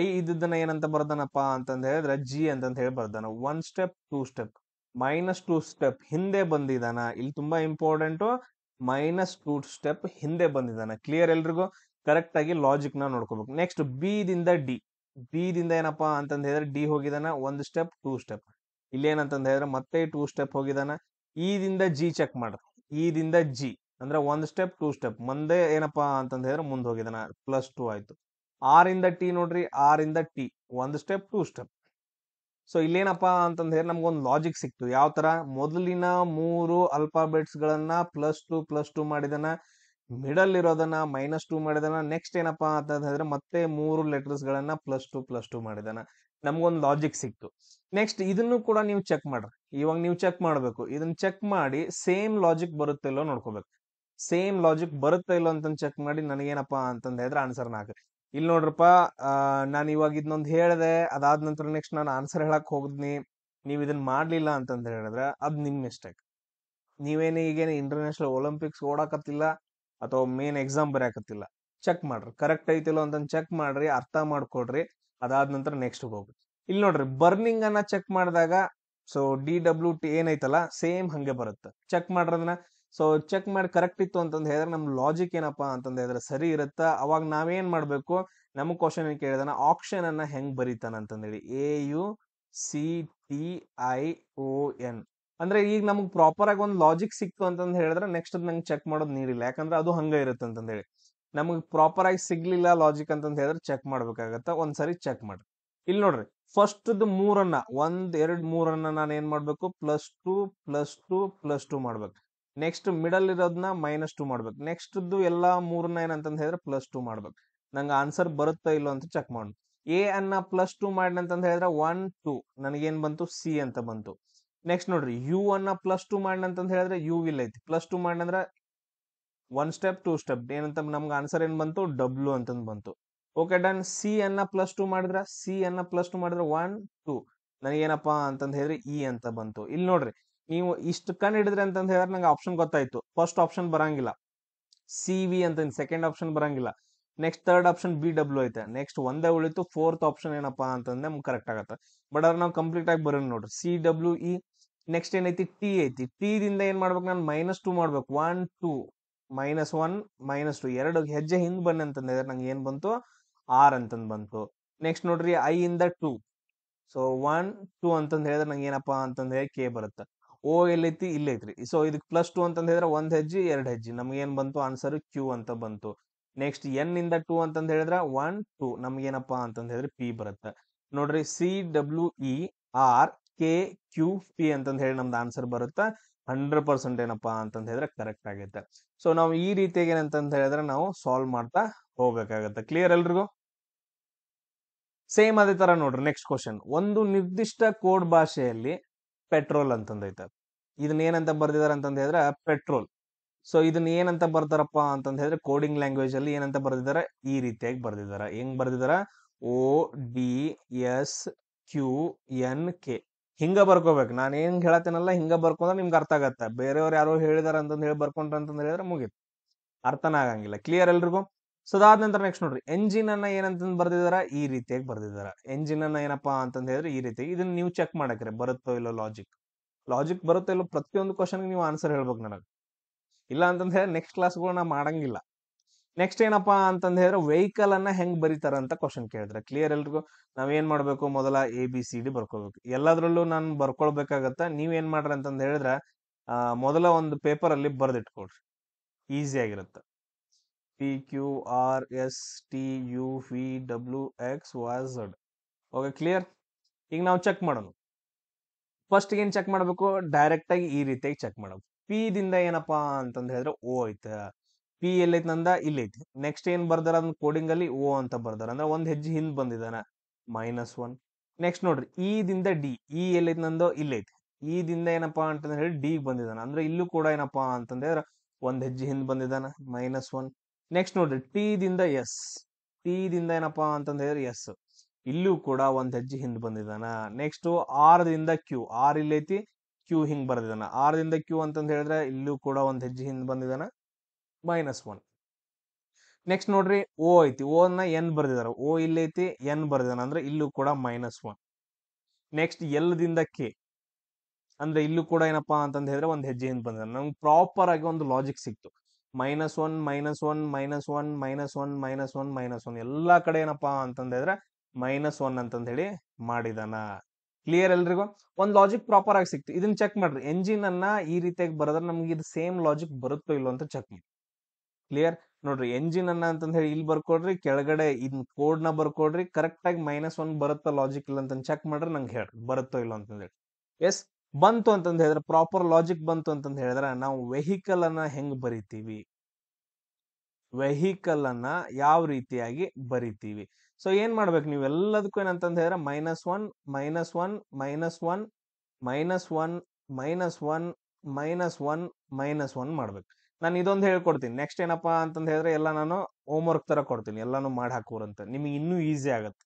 ಐ ಇದ್ದದನ್ನ ಏನಂತ ಬರ್ದಾನಪ್ಪ ಅಂತಂದ ಹೇಳಿದ್ರೆ ಜಿ ಅಂತ ಹೇಳಿ ಬರ್ದಾನ one step two step minus two step ಹಿಂದೆ ಬಂದಿದ್ದಾನ ಇಲ್ಲಿ ತುಂಬಾ ಇಂಪಾರ್ಟೆಂಟು ಮೈನಸ್ ಟೂ ಸ್ಟೆಪ್ ಹಿಂದೆ ಬಂದಿದ್ದಾನೆ ಕ್ಲಿಯರ್ ಎಲ್ರಿಗೂ ಕರೆಕ್ಟ್ ಆಗಿ ಲಾಜಿಕ್ ನ ನೋಡ್ಕೋಬೇಕು ನೆಕ್ಸ್ಟ್ ಬಿ ದಿಂದ ಡಿ ಬಿ ದಿಂದ ಏನಪ್ಪಾ ಅಂತಂದ ಹೇಳಿದ್ರೆ ಡಿ ಹೋಗಿದಾನ ಒಂದು ಸ್ಟೆಪ್ ಟೂ ಸ್ಟೆಪ್ ಇಲ್ಲೇನಂತಂದ ಹೇಳಿದ್ರೆ ಮತ್ತೆ ಟೂ ಸ್ಟೆಪ್ ಹೋಗಿದಾನ ಇ e ದಿಂದ ಜಿ ಚೆಕ್ ಮಾಡ್ರಿ ಇ ದಿಂದ ಜಿ ಅಂದ್ರೆ ಒಂದ್ ಸ್ಟೆಪ್ ಟೂ ಸ್ಟೆಪ್ ಮುಂದೆ ಏನಪ್ಪಾ ಅಂತಂದ ಹೇಳಿದ್ರೆ ಮುಂದೆ ಹೋಗಿದಾನ ಪ್ಲಸ್ ಟೂ ಆಯ್ತು ಆರ್ ಇಂದ ಟಿ ನೋಡ್ರಿ ಆರ್ ಇಂದ ಟಿ ಒಂದ್ ಸ್ಟೆಪ್ ಟೂ ಸ್ಟೆಪ್ ಸೊ ಇಲ್ಲೇನಪ್ಪಾ ಅಂತಂದ್ರೆ ನಮ್ಗೊಂದು ಲಾಜಿಕ್ ಸಿಕ್ತು ಯಾವ ತರ ಮೊದಲಿನ ಮೂರು ಅಲ್ಫಾಬೆಟ್ಸ್ ಗಳನ್ನ ಪ್ಲಸ್ ಟು ಪ್ಲಸ್ ಟೂ ಮಾಡಿದನ ಮಿಡಲ್ ಇರೋದನ್ನ ಮೈನಸ್ ಟೂ ಮಾಡಿದಾನ ನೆಕ್ಸ್ಟ್ ಏನಪ್ಪಾ ಅಂತ ಹೇಳಿದ್ರೆ ಮತ್ತೆ ಮೂರು ಲೆಟರ್ಸ್ ಗಳನ್ನ ಪ್ಲಸ್ ಟೂ ಪ್ಲಸ್ ಟೂ ಮಾಡಿದಾನ ನಮ್ಗೊಂದು ಲಾಜಿಕ್ ಸಿಕ್ತು ನೆಕ್ಸ್ಟ್ ಇದನ್ನು ಕೂಡ ನೀವು ಚೆಕ್ ಮಾಡ್ರಿ ಇವಾಗ ನೀವು ಚೆಕ್ ಮಾಡ್ಬೇಕು ಇದನ್ನ ಚೆಕ್ ಮಾಡಿ ಸೇಮ್ ಲಾಜಿಕ್ ಬರುತ್ತೆ ಇಲ್ಲೋ ನೋಡ್ಕೋಬೇಕು ಸೇಮ್ ಲಾಜಿಕ್ ಬರುತ್ತೆ ಇಲ್ಲೋ ಅಂತ ಚೆಕ್ ಮಾಡಿ ನನಗೇನಪ್ಪಾ ಅಂತಂದ ಹೇಳಿದ್ರೆ ಆನ್ಸರ್ ನಾಕ್ ಇಲ್ಲಿ ನೋಡ್ರಪ್ಪ ನಾನು ಇವಾಗ ಇದನ್ನೊಂದು ಹೇಳಿದೆ ಅದಾದ ನಂತರ ನೆಕ್ಸ್ಟ್ ನಾನು ಆನ್ಸರ್ ಹೇಳಕ್ ಹೋಗಿದ್ನಿ ನೀವು ಇದನ್ನ ಮಾಡ್ಲಿಲ್ಲ ಅಂತ ಹೇಳಿದ್ರೆ ಅದು ನಿಮ್ ಮಿಸ್ಟೇಕ್ ನೀವೇನು ಈಗೇನು ಇಂಟರ್ನ್ಯಾಷನಲ್ ಒಲಿಂಪಿಕ್ಸ್ ಓಡಾಕತ್ತಿಲ್ಲ ಅಥವಾ ಮೇನ್ ಎಕ್ಸಾಮ್ ಬರೆಯಕತ್ತಿಲ್ಲ ಚೆಕ್ ಮಾಡ್ರಿ ಕರೆಕ್ಟ್ ಐತಿಲ್ಲ ಅಂತ ಚೆಕ್ ಮಾಡ್ರಿ ಅರ್ಥ ಮಾಡ್ಕೊಡ್ರಿ ಅದಾದ ನಂತರ ನೆಕ್ಸ್ಟ್ ಹೋಗ್ರಿ ಇಲ್ಲಿ ನೋಡ್ರಿ ಬರ್ನಿಂಗ್ ಅನ್ನ ಚೆಕ್ ಮಾಡಿದಾಗ ಸೊ ಡಿ ಡಬ್ಲ್ಯೂ ಟಿ ಏನೈತಲ್ಲ ಸೇಮ್ ಹಂಗೆ ಬರುತ್ತೆ ಚೆಕ್ ಮಾಡ್ರದನ್ನ ಸೊ ಚೆಕ್ ಮಾಡಿ ಕರೆಕ್ಟ್ ಇತ್ತು ಅಂತಂದ್ ಹೇಳಿದ್ರೆ ನಮ್ ಲಾಜಿಕ್ ಏನಪ್ಪಾ ಅಂತಂದ್ರೆ ಹೇಳಿದ್ರೆ ಸರಿ ಇರುತ್ತ ಅವಾಗ ನಾವೇನ್ ಮಾಡಬೇಕು ನಮ್ ಕ್ವಶನ್ ಏನು ಕೇಳಿದಾನ ಆಪ್ಷನ್ ಅನ್ನ ಹೆಂಗ್ ಬರೀತಾನ ಅಂತಂದೇಳಿ A U C T I O N ಅಂದ್ರೆ ಈಗ ನಮಗೆ ಪ್ರಾಪರ್ ಆಗಿ ಒಂದು ಲಾಜಿಕ್ ಸಿಕ್ತು ಅಂತಂದ್ ಹೇಳಿದ್ರೆ ನೆಕ್ಸ್ಟ್ ಅದ್ ನಂಗೆ ಚೆಕ್ ಮಾಡೋದು ನೀಡಿಲ್ಲ ಯಾಕಂದ್ರೆ ಅದು ಹಂಗ ಇರುತ್ತೆ ಅಂತಂದ ಹೇಳಿ ನಮಗೆ ಪ್ರಾಪರ್ ಆಗಿ ಸಿಗ್ಲಿಲ್ಲ ಲಾಜಿಕ್ ಅಂತ ಹೇಳಿದ್ರೆ ಚೆಕ್ ಮಾಡ್ಬೇಕಾಗತ್ತ ಒಂದ್ಸರಿ ಚೆಕ್ ಮಾಡ್ರಿ ಇಲ್ಲಿ ನೋಡ್ರಿ ಫಸ್ಟ್ ಮೂರನ್ನ ಒಂದ್ ಎರಡ್ ಮೂರನ್ನ ನಾನು ಏನ್ ಮಾಡ್ಬೇಕು plus two plus two plus two ಮಾಡ್ಬೇಕು ನೆಕ್ಸ್ಟ್ ಮಿಡಲ್ ಇರೋದನ್ನ ಮೈನಸ್ ಟೂ ಮಾಡ್ಬೇಕು ನೆಕ್ಸ್ಟ್ ಎಲ್ಲಾ ಮೂರನ್ನ ಏನಂತ ಹೇಳಿದ್ರೆ ಪ್ಲಸ್ ಟೂ ಮಾಡ್ಬೇಕು ನಂಗೆ ಆನ್ಸರ್ ಬರುತ್ತಾ ಇಲ್ಲೋ ಅಂತ ಚೆಕ್ ಮಾಡೋಣ ಎ ಅನ್ನ ಪ್ಲಸ್ ಟೂ ಮಾಡಿ ಹೇಳಿದ್ರೆ ಒನ್ ಟು ನನಗೇನ್ ಬಂತು ಸಿ ಅಂತ ಬಂತು ನೆಕ್ಸ್ಟ್ ನೋಡ್ರಿ ಯು ಅನ್ನ ಪ್ಲಸ್ ಟು ಮಾಡ್ನಂತ ಹೇಳಿದ್ರೆ ಯು ವಿಲ್ ಐತಿ ಪ್ಲಸ್ ಟು ಮಾಡಂದ್ರ ಒನ್ ಸ್ಟೆಪ್ ಟೂ ಸ್ಟೆಪ್ ಏನಂತ ನಮ್ಗೆ ಆನ್ಸರ್ ಏನ್ ಬಂತು ಡಬ್ಲ್ಯೂ ಅಂತಂದು ಬಂತು ಓಕೆ ಡನ್ ಸಿ ಅನ್ನ ಪ್ಲಸ್ ಟು ಮಾಡಿದ್ರ ಸಿ ಅನ್ನ ಪ್ಲಸ್ ಟು ಮಾಡಿದ್ರೆ ಒನ್ ಟೂ ನನಗೇನಪ್ಪಾ ಅಂತಂದು ಹೇಳಿದ್ರೆ ಇ e ಅಂತ ಬಂತು ಇಲ್ಲಿ ನೋಡ್ರಿ ನೀವು ಇಷ್ಟು ಕಣ್ ಹಿಡಿದ್ರೆ ಹೇಳಿದ್ರೆ ನಂಗೆ ಆಪ್ಷನ್ ಗೊತ್ತಾಯ್ತು ಫಸ್ಟ್ ಆಪ್ಷನ್ ಬರಂಗಿಲ್ಲ ಸಿ ವಿ ಅಂತ ಸೆಕೆಂಡ್ ಆಪ್ಷನ್ ಬರಂಗಿಲ್ಲ next third option B W ಐತೆ ನೆಕ್ಸ್ಟ್ ಒಂದೇ ಉಳಿತು ಫೋರ್ತ್ ಆಪ್ಷನ್ ಏನಪ್ಪಾ ಅಂತಂದ್ರೆ ನಮ್ಗೆ ಕರೆಕ್ಟ್ ಆಗುತ್ತೆ ಬಟ್ ಅದ್ರ ನಾವು ಕಂಪ್ಲೀಟ್ ಆಗಿ ಬರೋಣ ನೋಡ್ರಿ ಸಿ ಡಬ್ಲ್ಯೂ ಇ ನೆಕ್ಸ್ಟ್ ಏನೈತಿ ಟಿ ಐತಿ ಟಿ ದಿಂದ ಏನ್ ಮಾಡ್ಬೇಕು ನಾನು ಮೈನಸ್ ಟು ಮಾಡ್ಬೇಕು one two minus one minus two ಎರಡು ಹೆಜ್ಜೆ ಹಿಂದ್ ಬನ್ನಿ ಅಂತಂದ್ರೆ ನಂಗೆ ಏನ್ ಬಂತು ಆರ್ ಅಂತಂದ್ ಬಂತು ನೆಕ್ಸ್ಟ್ ನೋಡ್ರಿ ಐ ಇಂದ ಟೂ ಸೊ ಒನ್ ಟೂ ಅಂತ ಹೇಳಿದ್ರೆ ನಂಗೆ ಏನಪ್ಪಾ ಅಂತಂದ್ರೆ ಹೇಳಿ ಕೆ ಬರುತ್ತ ಓ ಎಲ್ಲೈತಿ ಇಲ್ಲೈತ್ರಿ ಸೊ ಇದಕ್ಕೆ ಪ್ಲಸ್ ಟು ಅಂತ ಹೇಳಿದ್ರೆ ಒಂದ್ ಹೆಜ್ಜೆ ಎರಡು ಹೆಜ್ಜೆ ನಮ್ಗೆ ಏನ್ ಬಂತು ಆನ್ಸರ್ ಕ್ಯೂ ಅಂತ ಬಂತು ನೆಕ್ಸ್ಟ್ ಎನ್ ಇಂದ ಟೂ ಅಂತಂದ್ ಹೇಳಿದ್ರೆ ಒನ್ ಟೂ ನಮ್ಗೆ ಏನಪ್ಪಾ ಅಂತಂದ್ರೆ ಪಿ ಬರುತ್ತೆ ನೋಡ್ರಿ C W E R K Q P ಅಂತ ಹೇಳಿ ನಮ್ದು ಆನ್ಸರ್ ಬರುತ್ತಾ ಹಂಡ್ರೆಡ್ ಪರ್ಸೆಂಟ್ ಏನಪ್ಪಾ ಅಂತಂದ ಹೇಳಿದ್ರೆ ಕರೆಕ್ಟ್ ಆಗುತ್ತೆ ಸೊ ನಾವು ಈ ರೀತಿಯಾಗಿ ಏನಂತ ಹೇಳಿದ್ರೆ ನಾವು ಸಾಲ್ವ್ ಮಾಡ್ತಾ ಹೋಗ್ಬೇಕಾಗತ್ತೆ ಕ್ಲಿಯರ್ ಎಲ್ರಿಗೂ ಸೇಮ್ ಅದೇ ತರ ನೋಡ್ರಿ ನೆಕ್ಸ್ಟ್ ಕ್ವಶನ್ ಒಂದು ನಿರ್ದಿಷ್ಟ ಕೋಡ್ ಭಾಷೆಯಲ್ಲಿ ಪೆಟ್ರೋಲ್ ಅಂತಂದೈತೆ ಇದನ್ನ ಏನಂತ ಬರ್ದಿದ್ದಾರೆ ಅಂತಂದ್ರೆ ಹೇಳಿದ್ರೆ ಪೆಟ್ರೋಲ್ ಸೊ ಇದನ್ನ ಏನಂತ ಬರ್ತಾರಪ್ಪ ಅಂತ ಹೇಳಿದ್ರೆ ಕೋಡಿಂಗ್ ಲ್ಯಾಂಗ್ವೇಜ್ ಅಲ್ಲಿ ಏನಂತ ಬರ್ದಿದಾರೆ ಈ ರೀತಿಯಾಗಿ ಬರ್ದಿದ್ದಾರೆ ಹೆಂಗ್ ಬರ್ದಿದಾರ O D S Q N K ಹಿಂಗ ಬರ್ಕೋಬೇಕು ನಾನು ಏನ್ ಹೇಳತ್ತೇನಲ್ಲ ಹಿಂಗ ಬರ್ಕೊಂಡ್ರೆ ನಿಮ್ಗೆ ಅರ್ಥ ಆಗತ್ತೆ ಬೇರೆಯವ್ರು ಯಾರೋ ಹೇಳಿದಾರ ಅಂತ ಹೇಳಿ ಬರ್ಕೊಂಡ್ರ ಅಂತಂದ್ ಹೇಳಿದ್ರೆ ಮುಗೀತು ಅರ್ಥನ ಆಗಂಗಿಲ್ಲ ಕ್ಲಿಯರ್ ಎಲ್ರಿಗೂ ಸೊ ಅದಾದ ನಂತರ ನೆಕ್ಸ್ಟ್ ನೋಡ್ರಿ ಎಂಜಿನ್ ಅನ್ನ ಏನಂತ ಬರ್ದಿದಾರ ಈ ರೀತಿಯಾಗಿ ಬರ್ದಿದಾರ ಎಂಜಿನ್ ಅನ್ನ ಏನಪ್ಪಾ ಅಂತ ಹೇಳಿದ್ರೆ ಈ ರೀತಿ ಇದನ್ನ ನೀವು ಚೆಕ್ ಮಾಡಕ್ರೆ ಬರುತ್ತೋ ಇಲ್ಲೋ ಲಾಜಿಕ್ ಲಾಜಿಕ್ ಬರುತ್ತೋ ಇಲ್ಲೋ ಪ್ರತಿಯೊಂದು ಕ್ವಶನ್ಗೆ ನೀವು ಆನ್ಸರ್ ಹೇಳ್ಬೇಕು ನನಗೆ ಇಲ್ಲ ಅಂತಂದ್ರೆ ನೆಕ್ಸ್ಟ್ ಕ್ಲಾಸ್ಗಳು ನಾ ಮಾಡಂಗಿಲ್ಲ ನೆಕ್ಸ್ಟ್ ಏನಪ್ಪಾ ಅಂತಂದ ಹೇಳಿದ್ರೆ ವೆಹಿಕಲ್ ಅನ್ನ ಹೆಂಗ್ ಬರೀತಾರ ಅಂತ ಕ್ವಶನ್ ಕೇಳಿದ್ರೆ ಕ್ಲಿಯರ್ ಎಲ್ರಿಗೂ ನಾವ್ ಏನ್ ಮಾಡ್ಬೇಕು ಮೊದಲ ಎ ಬಿ ಸಿ ಡಿ ಬರ್ಕೋಬೇಕು ಎಲ್ಲದ್ರಲ್ಲೂ ನಾನು ಬರ್ಕೊಳ್ಬೇಕಾಗತ್ತ ನೀವ್ ಏನ್ ಮಾಡ್ರಿ ಅಂತಂದ ಹೇಳಿದ್ರೆ ಮೊದಲ ಒಂದು ಪೇಪರ್ ಅಲ್ಲಿ ಬರ್ದಿಟ್ಕೊಳ್ರಿ ಈಸಿ ಆಗಿರುತ್ತೆ P Q R S T U V W X Y Z okay clear ಈಗ ನಾವು ಚೆಕ್ ಮಾಡೋಣ ಫಸ್ಟ್ ಏನ್ ಚೆಕ್ ಮಾಡಬೇಕು ಡೈರೆಕ್ಟ್ ಆಗಿ ಈ ರೀತಿಯಾಗಿ ಚೆಕ್ ಮಾಡೋದು ಪಿ ದಿಂದ ಏನಪ್ಪಾ ಅಂತಂದ್ರೆ ಹೇಳಿದ್ರೆ ಓ ಐತೆ ಪಿ ಎಲ್ಲೈತಿ ನಂದ ಇಲ್ಲೈತಿ ನೆಕ್ಸ್ಟ್ ಏನ್ ಬರ್ದಾರ ಅದನ್ನ ಕೋಡಿಂಗ್ ಅಲ್ಲಿ ಓ ಅಂತ ಬರ್ದಾರ ಅಂದ್ರೆ ಒಂದ್ ಹೆಜ್ಜೆ ಹಿಂದ್ ಬಂದಿದಾನ ಮೈನಸ್ ಒನ್ ನೆಕ್ಸ್ಟ್ ನೋಡ್ರಿ ಇ e ದಿಂದ ಡಿ ಇ e ಎಲ್ಲೈತಿ ನಂದೋ ಇಲ್ಲೈತಿ ಈ e ದಿಂದ ಏನಪ್ಪಾ ಅಂತಂದ್ರೆ ಹೇಳಿ ಡಿ ಬಂದಿದಾನ ಅಂದ್ರೆ ಇಲ್ಲೂ ಕೂಡ ಏನಪ್ಪಾ ಅಂತಂದ್ರೆ ಒಂದ್ ಹೆಜ್ಜೆ ಹಿಂದ್ ಬಂದಿದಾನ ಮೈನಸ್ ಒನ್ ನೆಕ್ಸ್ಟ್ ನೋಡ್ರಿ ಟಿ ದಿಂದ ಎಸ್ ಟಿ ದಿಂದ ಏನಪ್ಪಾ ಅಂತಂದ್ರೆ ಎಸ್ ಇಲ್ಲೂ ಕೂಡ ಒಂದ್ ಹೆಜ್ಜೆ ಹಿಂದ್ ಬಂದಿದಾನ ನೆಕ್ಸ್ಟ್ ಆರ್ ದಿಂದ ಕ್ಯೂ ಆರ್ ಇಲ್ಲೈತಿ ಕ್ಯೂ ಹಿಂಗ್ ಬರ್ದಿದಾನ ಆರ್ ದಿಂದ ಕ್ಯೂ ಅಂತಂದ್ ಹೇಳಿದ್ರೆ ಇಲ್ಲೂ ಕೂಡ ಒಂದ್ ಹೆಜ್ಜೆ ಹಿಂದ್ ಬಂದಿದಾನ ಮೈನಸ್ ಒನ್ ನೆಕ್ಸ್ಟ್ ನೋಡ್ರಿ ಓ ಐತಿ ಓ ಓನ ಎನ್ ಬರ್ದಿದಾರ ಓ ಇಲ್ಲೈತಿ ಎನ್ ಬರ್ದಿದಾನ ಅಂದ್ರೆ ಇಲ್ಲೂ ಕೂಡ ಮೈನಸ್ ಒನ್ ನೆಕ್ಸ್ಟ್ ದಿಂದ ಕೆ ಅಂದ್ರೆ ಇಲ್ಲೂ ಕೂಡ ಏನಪ್ಪಾ ಅಂತಂದ ಹೇಳಿದ್ರೆ ಒಂದು ಹೆಜ್ಜೆ ಏನ್ ಬಂದ ನಮ್ಗೆ ಪ್ರಾಪರ್ ಆಗಿ ಒಂದು ಲಾಜಿಕ್ ಸಿಕ್ತು minus one minus one minus one minus one minus one minus one ಎಲ್ಲಾ ಕಡೆ ಏನಪ್ಪಾ ಅಂತಂದ ಹೇಳಿದ್ರೆ ಮೈನಸ್ ಒನ್ ಅಂತಂದ ಹೇಳಿ ಮಾಡಿದಾನ ಕ್ಲಿಯರ್ ಎಲ್ರಿಗೂ ಒಂದು ಲಾಜಿಕ್ ಪ್ರಾಪರ್ ಆಗಿ ಸಿಕ್ತು ಇದನ್ನ ಚೆಕ್ ಮಾಡ್ರಿ ಎಂಜಿನ್ ಅನ್ನ ಈ ರೀತಿಯಾಗಿ ಬರೋದ್ರೆ ನಮ್ಗೆ ಇದು ಸೇಮ್ ಲಾಜಿಕ್ ಬರುತ್ತೋ ಇಲ್ಲೋ ಅಂತ ಚೆಕ್ ಮಾಡಿ ಕ್ಲಿಯರ್ ನೋಡ್ರಿ ಎಂಜಿನ್ ಅನ್ನ ಅಂತಂದ್ ಹೇಳಿ ಇಲ್ಲಿ ಬರ್ಕೊಡ್ರಿ ಕೆಳಗಡೆ ಇನ್ ಕೋಡ್ ನ ಬರ್ಕೊಡ್ರಿ ಕರೆಕ್ಟ್ ಆಗಿ ಮೈನಸ್ ಒನ್ ಬರುತ್ತಾ ಲಾಜಿಕ್ ಇಲ್ಲ ಅಂತ ಚೆಕ್ ಮಾಡ್ರಿ ನಂಗೆ ಹೇಳಿ ಬರುತ್ತೋ ಇಲ್ಲ ಹೇಳಿ ಎಸ್ ಬಂತು ಅಂತಂದ್ ಹೇಳಿದ್ರೆ ಪ್ರಾಪರ್ ಲಾಜಿಕ್ ಬಂತು ಅಂತಂದ್ ಹೇಳಿದ್ರೆ ನಾವು ವೆಹಿಕಲ್ ಅನ್ನ ಹೆಂಗ್ ಬರಿತೀವಿ ವೆಹಿಕಲ್ ಅನ್ನ ಯಾವ ರೀತಿಯಾಗಿ ಬರಿತೀವಿ ಸೊ ಏನ್ ಮಾಡ್ಬೇಕು ನೀವು ಎಲ್ಲದಕ್ಕೂ ಏನಂತಂದ್ ಹೇಳಿದ್ರೆ minus one minus one minus one minus one minus one minus one minus one ಮಾಡ್ಬೇಕು ನಾನು ಇದೊಂದು ಹೇಳ್ಕೊಡ್ತೀನಿ ನೆಕ್ಸ್ಟ್ ಏನಪ್ಪಾ ಅಂತಂದು ಹೇಳಿದ್ರೆ ಎಲ್ಲ ನಾನು ಹೋಮ್ ವರ್ಕ್ ತರ ಕೊಡ್ತೀನಿ ಎಲ್ಲಾನು ಮಾಡಿ ಹಾಕೋರಂತ ನಿಮಗೆ ಇನ್ನೂ ಈಸಿ ಆಗುತ್ತೆ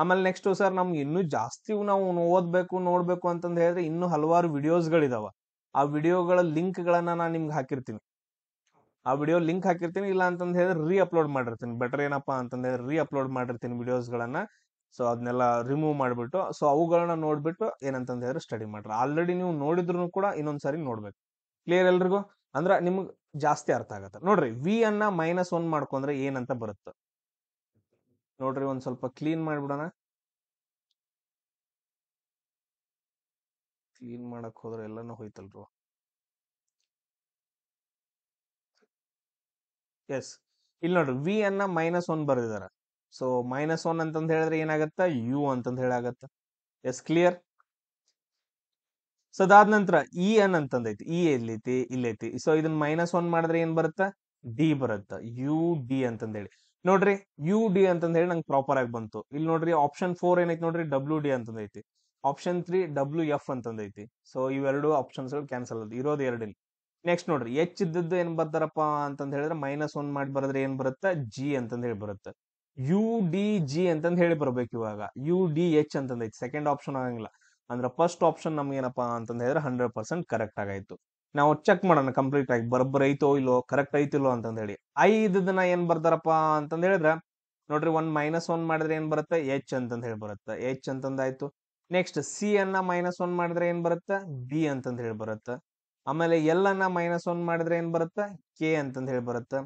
ಆಮೇಲೆ ನೆಕ್ಸ್ಟ್ ಸರ್ ನಮ್ಗೆ ಇನ್ನೂ ಜಾಸ್ತಿ ನಾವು ಓದಬೇಕು ನೋಡಬೇಕು ಅಂತಂದು ಹೇಳಿದ್ರೆ ಇನ್ನೂ ಹಲವಾರು ವಿಡಿಯೋಸ್ಗಳಿದಾವೆ ಆ ವಿಡಿಯೋಗಳ ಲಿಂಕ್ಗಳನ್ನ ನಾನು ನಿಮ್ಗೆ ಹಾಕಿರ್ತೀನಿ ಆ ವಿಡಿಯೋ ಲಿಂಕ್ ಹಾಕಿರ್ತೀನಿ ಇಲ್ಲ ಅಂತಂದು ಹೇಳಿದ್ರೆ ರೀ ಅಪ್ಲೋಡ್ ಮಾಡಿರ್ತೀನಿ ಬೆಟರ್ ಏನಪ್ಪ ಅಂತಂದು ಹೇಳಿದ್ರೆ ರೀ ಅಪ್ಲೋಡ್ ಮಾಡಿರ್ತೀನಿ ವಿಡಿಯೋಸ್ಗಳನ್ನ ಸೊ ಅದನ್ನೆಲ್ಲ ರಿಮೂವ್ ಮಾಡಿಬಿಟ್ಟು ಸೊ ಅವುಗಳನ್ನ ನೋಡ್ಬಿಟ್ಟು ಏನಂತಂದು ಹೇಳಿದ್ರೆ ಸ್ಟಡಿ ಮಾಡ್ರಿ ಆಲ್ರೆಡಿ ನೀವು ನೋಡಿದ್ರು ಕೂಡ ಇನ್ನೊಂದ್ಸರಿ ನೋಡ್ಬೇಕು ಕ್ಲಿಯರ್ ಎಲ್ರಿಗೂ ಅಂದ್ರೆ ನಿಮ್ಗೆ ಜಾಸ್ತಿ ಅರ್ಥ ಆಗತ್ತೆ ನೋಡ್ರಿ ವಿ ಅನ್ನ ಮೈನಸ್ ಒನ್ ಮಾಡ್ಕೊಂಡ್ರೆ ಏನಂತ ಬರುತ್ತೆ ನೋಡ್ರಿ ಒಂದ್ ಸ್ವಲ್ಪ ಕ್ಲೀನ್ ಮಾಡ್ಬಿಡೋಣ ಕ್ಲೀನ್ ಮಾಡಕ್ ಹೋದ್ರೆ ಎಲ್ಲಾನು ಹೋಯ್ತಲ್ರು ಎಸ್ ಇಲ್ಲಿ ನೋಡ್ರಿ ವಿ ಅನ್ನ ಮೈನಸ್ ಒನ್ ಬರೆದಿದ್ದಾರೆ ಸೊ ಮೈನಸ್ ಒನ್ ಅಂತಂದ್ ಹೇಳಿದ್ರೆ ಏನಾಗತ್ತ ಯು ಅಂತಂದ್ ಹೇಳಾಗತ್ತ ಎಸ್ ಕ್ಲಿಯರ್ ಸೊ ಅದಾದ ನಂತರ ಇ e ಎನ್ ಅಂತಂದೈತಿ ಇ e ಎಲ್ಲೈತಿ ಇಲ್ಲೈತಿ ಸೊ ಇದನ್ನ ಮೈನಸ್ ಒನ್ ಮಾಡಿದ್ರೆ ಏನ್ ಬರುತ್ತ ಡಿ ಬರುತ್ತ ಯು ಡಿ ಅಂತಂದೇಳಿ ನೋಡ್ರಿ ಯು ಡಿ ಹೇಳಿ ನಂಗೆ ಪ್ರಾಪರ್ ಆಗಿ ಬಂತು ಇಲ್ಲಿ ನೋಡ್ರಿ ಆಪ್ಷನ್ ಫೋರ್ ಏನೈತಿ ನೋಡ್ರಿ ಡಬ್ಲ್ಯೂ ಡಿ ಅಂತಂದೈತಿ ಆಪ್ಷನ್ ತ್ರೀ ಡಬ್ಲ್ಯೂ ಎಫ್ ಅಂತಂದೈತಿ ಸೊ ಇವೆರಡು ಆಪ್ಷನ್ಸ್ ಕ್ಯಾನ್ಸಲ್ ಅದು ಇರೋದು ಎರಡಲ್ಲಿ ನೆಕ್ಸ್ಟ್ ನೋಡ್ರಿ ಎಚ್ ಇದ್ದದ್ದು ಏನ್ ಬರ್ತಾರಪ್ಪ ಅಂತಂದ ಹೇಳಿದ್ರೆ ಮೈನಸ್ ಒನ್ ಮಾಡಿ ಬರದ್ರೆ ಏನ್ ಬರುತ್ತೆ ಜಿ ಅಂತಂದೇಳಿ ಹೇಳಿ ಬರುತ್ತೆ ಯು ಡಿ ಜಿ ಅಂತಂದ ಹೇಳಿ ಬರ್ಬೇಕು ಇವಾಗ ಯು ಡಿ ಎಚ್ ಅಂತಂದೈತಿ ಸೆಕೆಂಡ್ ಆಪ್ಷನ್ ಆಗಂಗಿಲ್ಲ ಅಂದ್ರೆ ಫಸ್ಟ್ ಆಪ್ಷನ್ ನಮ್ಗೇನಪ್ಪ ಅಂತ ಹೇಳಿದ್ರೆ ಹಂಡ್ರೆಡ್ ಪರ್ಸೆಂಟ್ ಕರೆಕ್ಟ್ ಆಗಾಯ್ತು ನಾವು ಚೆಕ್ ಮಾಡೋಣ ಕಂಪ್ಲೀಟ್ ಆಗಿ ಬರ್ಬರ್ ಐತೋ ಇಲ್ಲೋ ಕರೆಕ್ಟ್ ಐತಿಲ್ಲೋ ಅಂತ ಹೇಳಿ ಐದನ್ನ ಏನ್ ಬರ್ತಾರಪ್ಪ ಅಂತಂದ ಹೇಳಿದ್ರೆ ನೋಡ್ರಿ ಒನ್ ಮೈನಸ್ ಒನ್ ಮಾಡಿದ್ರೆ ಏನ್ ಬರುತ್ತೆ ಎಚ್ ಅಂತಂದ ಹೇಳಿ ಬರುತ್ತೆ ಎಚ್ ಅಂತಂದಾಯ್ತು ನೆಕ್ಸ್ಟ್ ಸಿ ಅನ್ನ ಮೈನಸ್ ಒನ್ ಮಾಡಿದ್ರೆ ಏನ್ ಬರುತ್ತೆ ಬಿ ಅಂತಂದ ಹೇಳಿ ಬರುತ್ತೆ ಆಮೇಲೆ ಎಲ್ ಅನ್ನ ಮೈನಸ್ ಒನ್ ಮಾಡಿದ್ರೆ ಏನ್ ಬರುತ್ತೆ ಕೆ ಅಂತಂದ ಹೇಳಿ ಬರುತ್ತೆ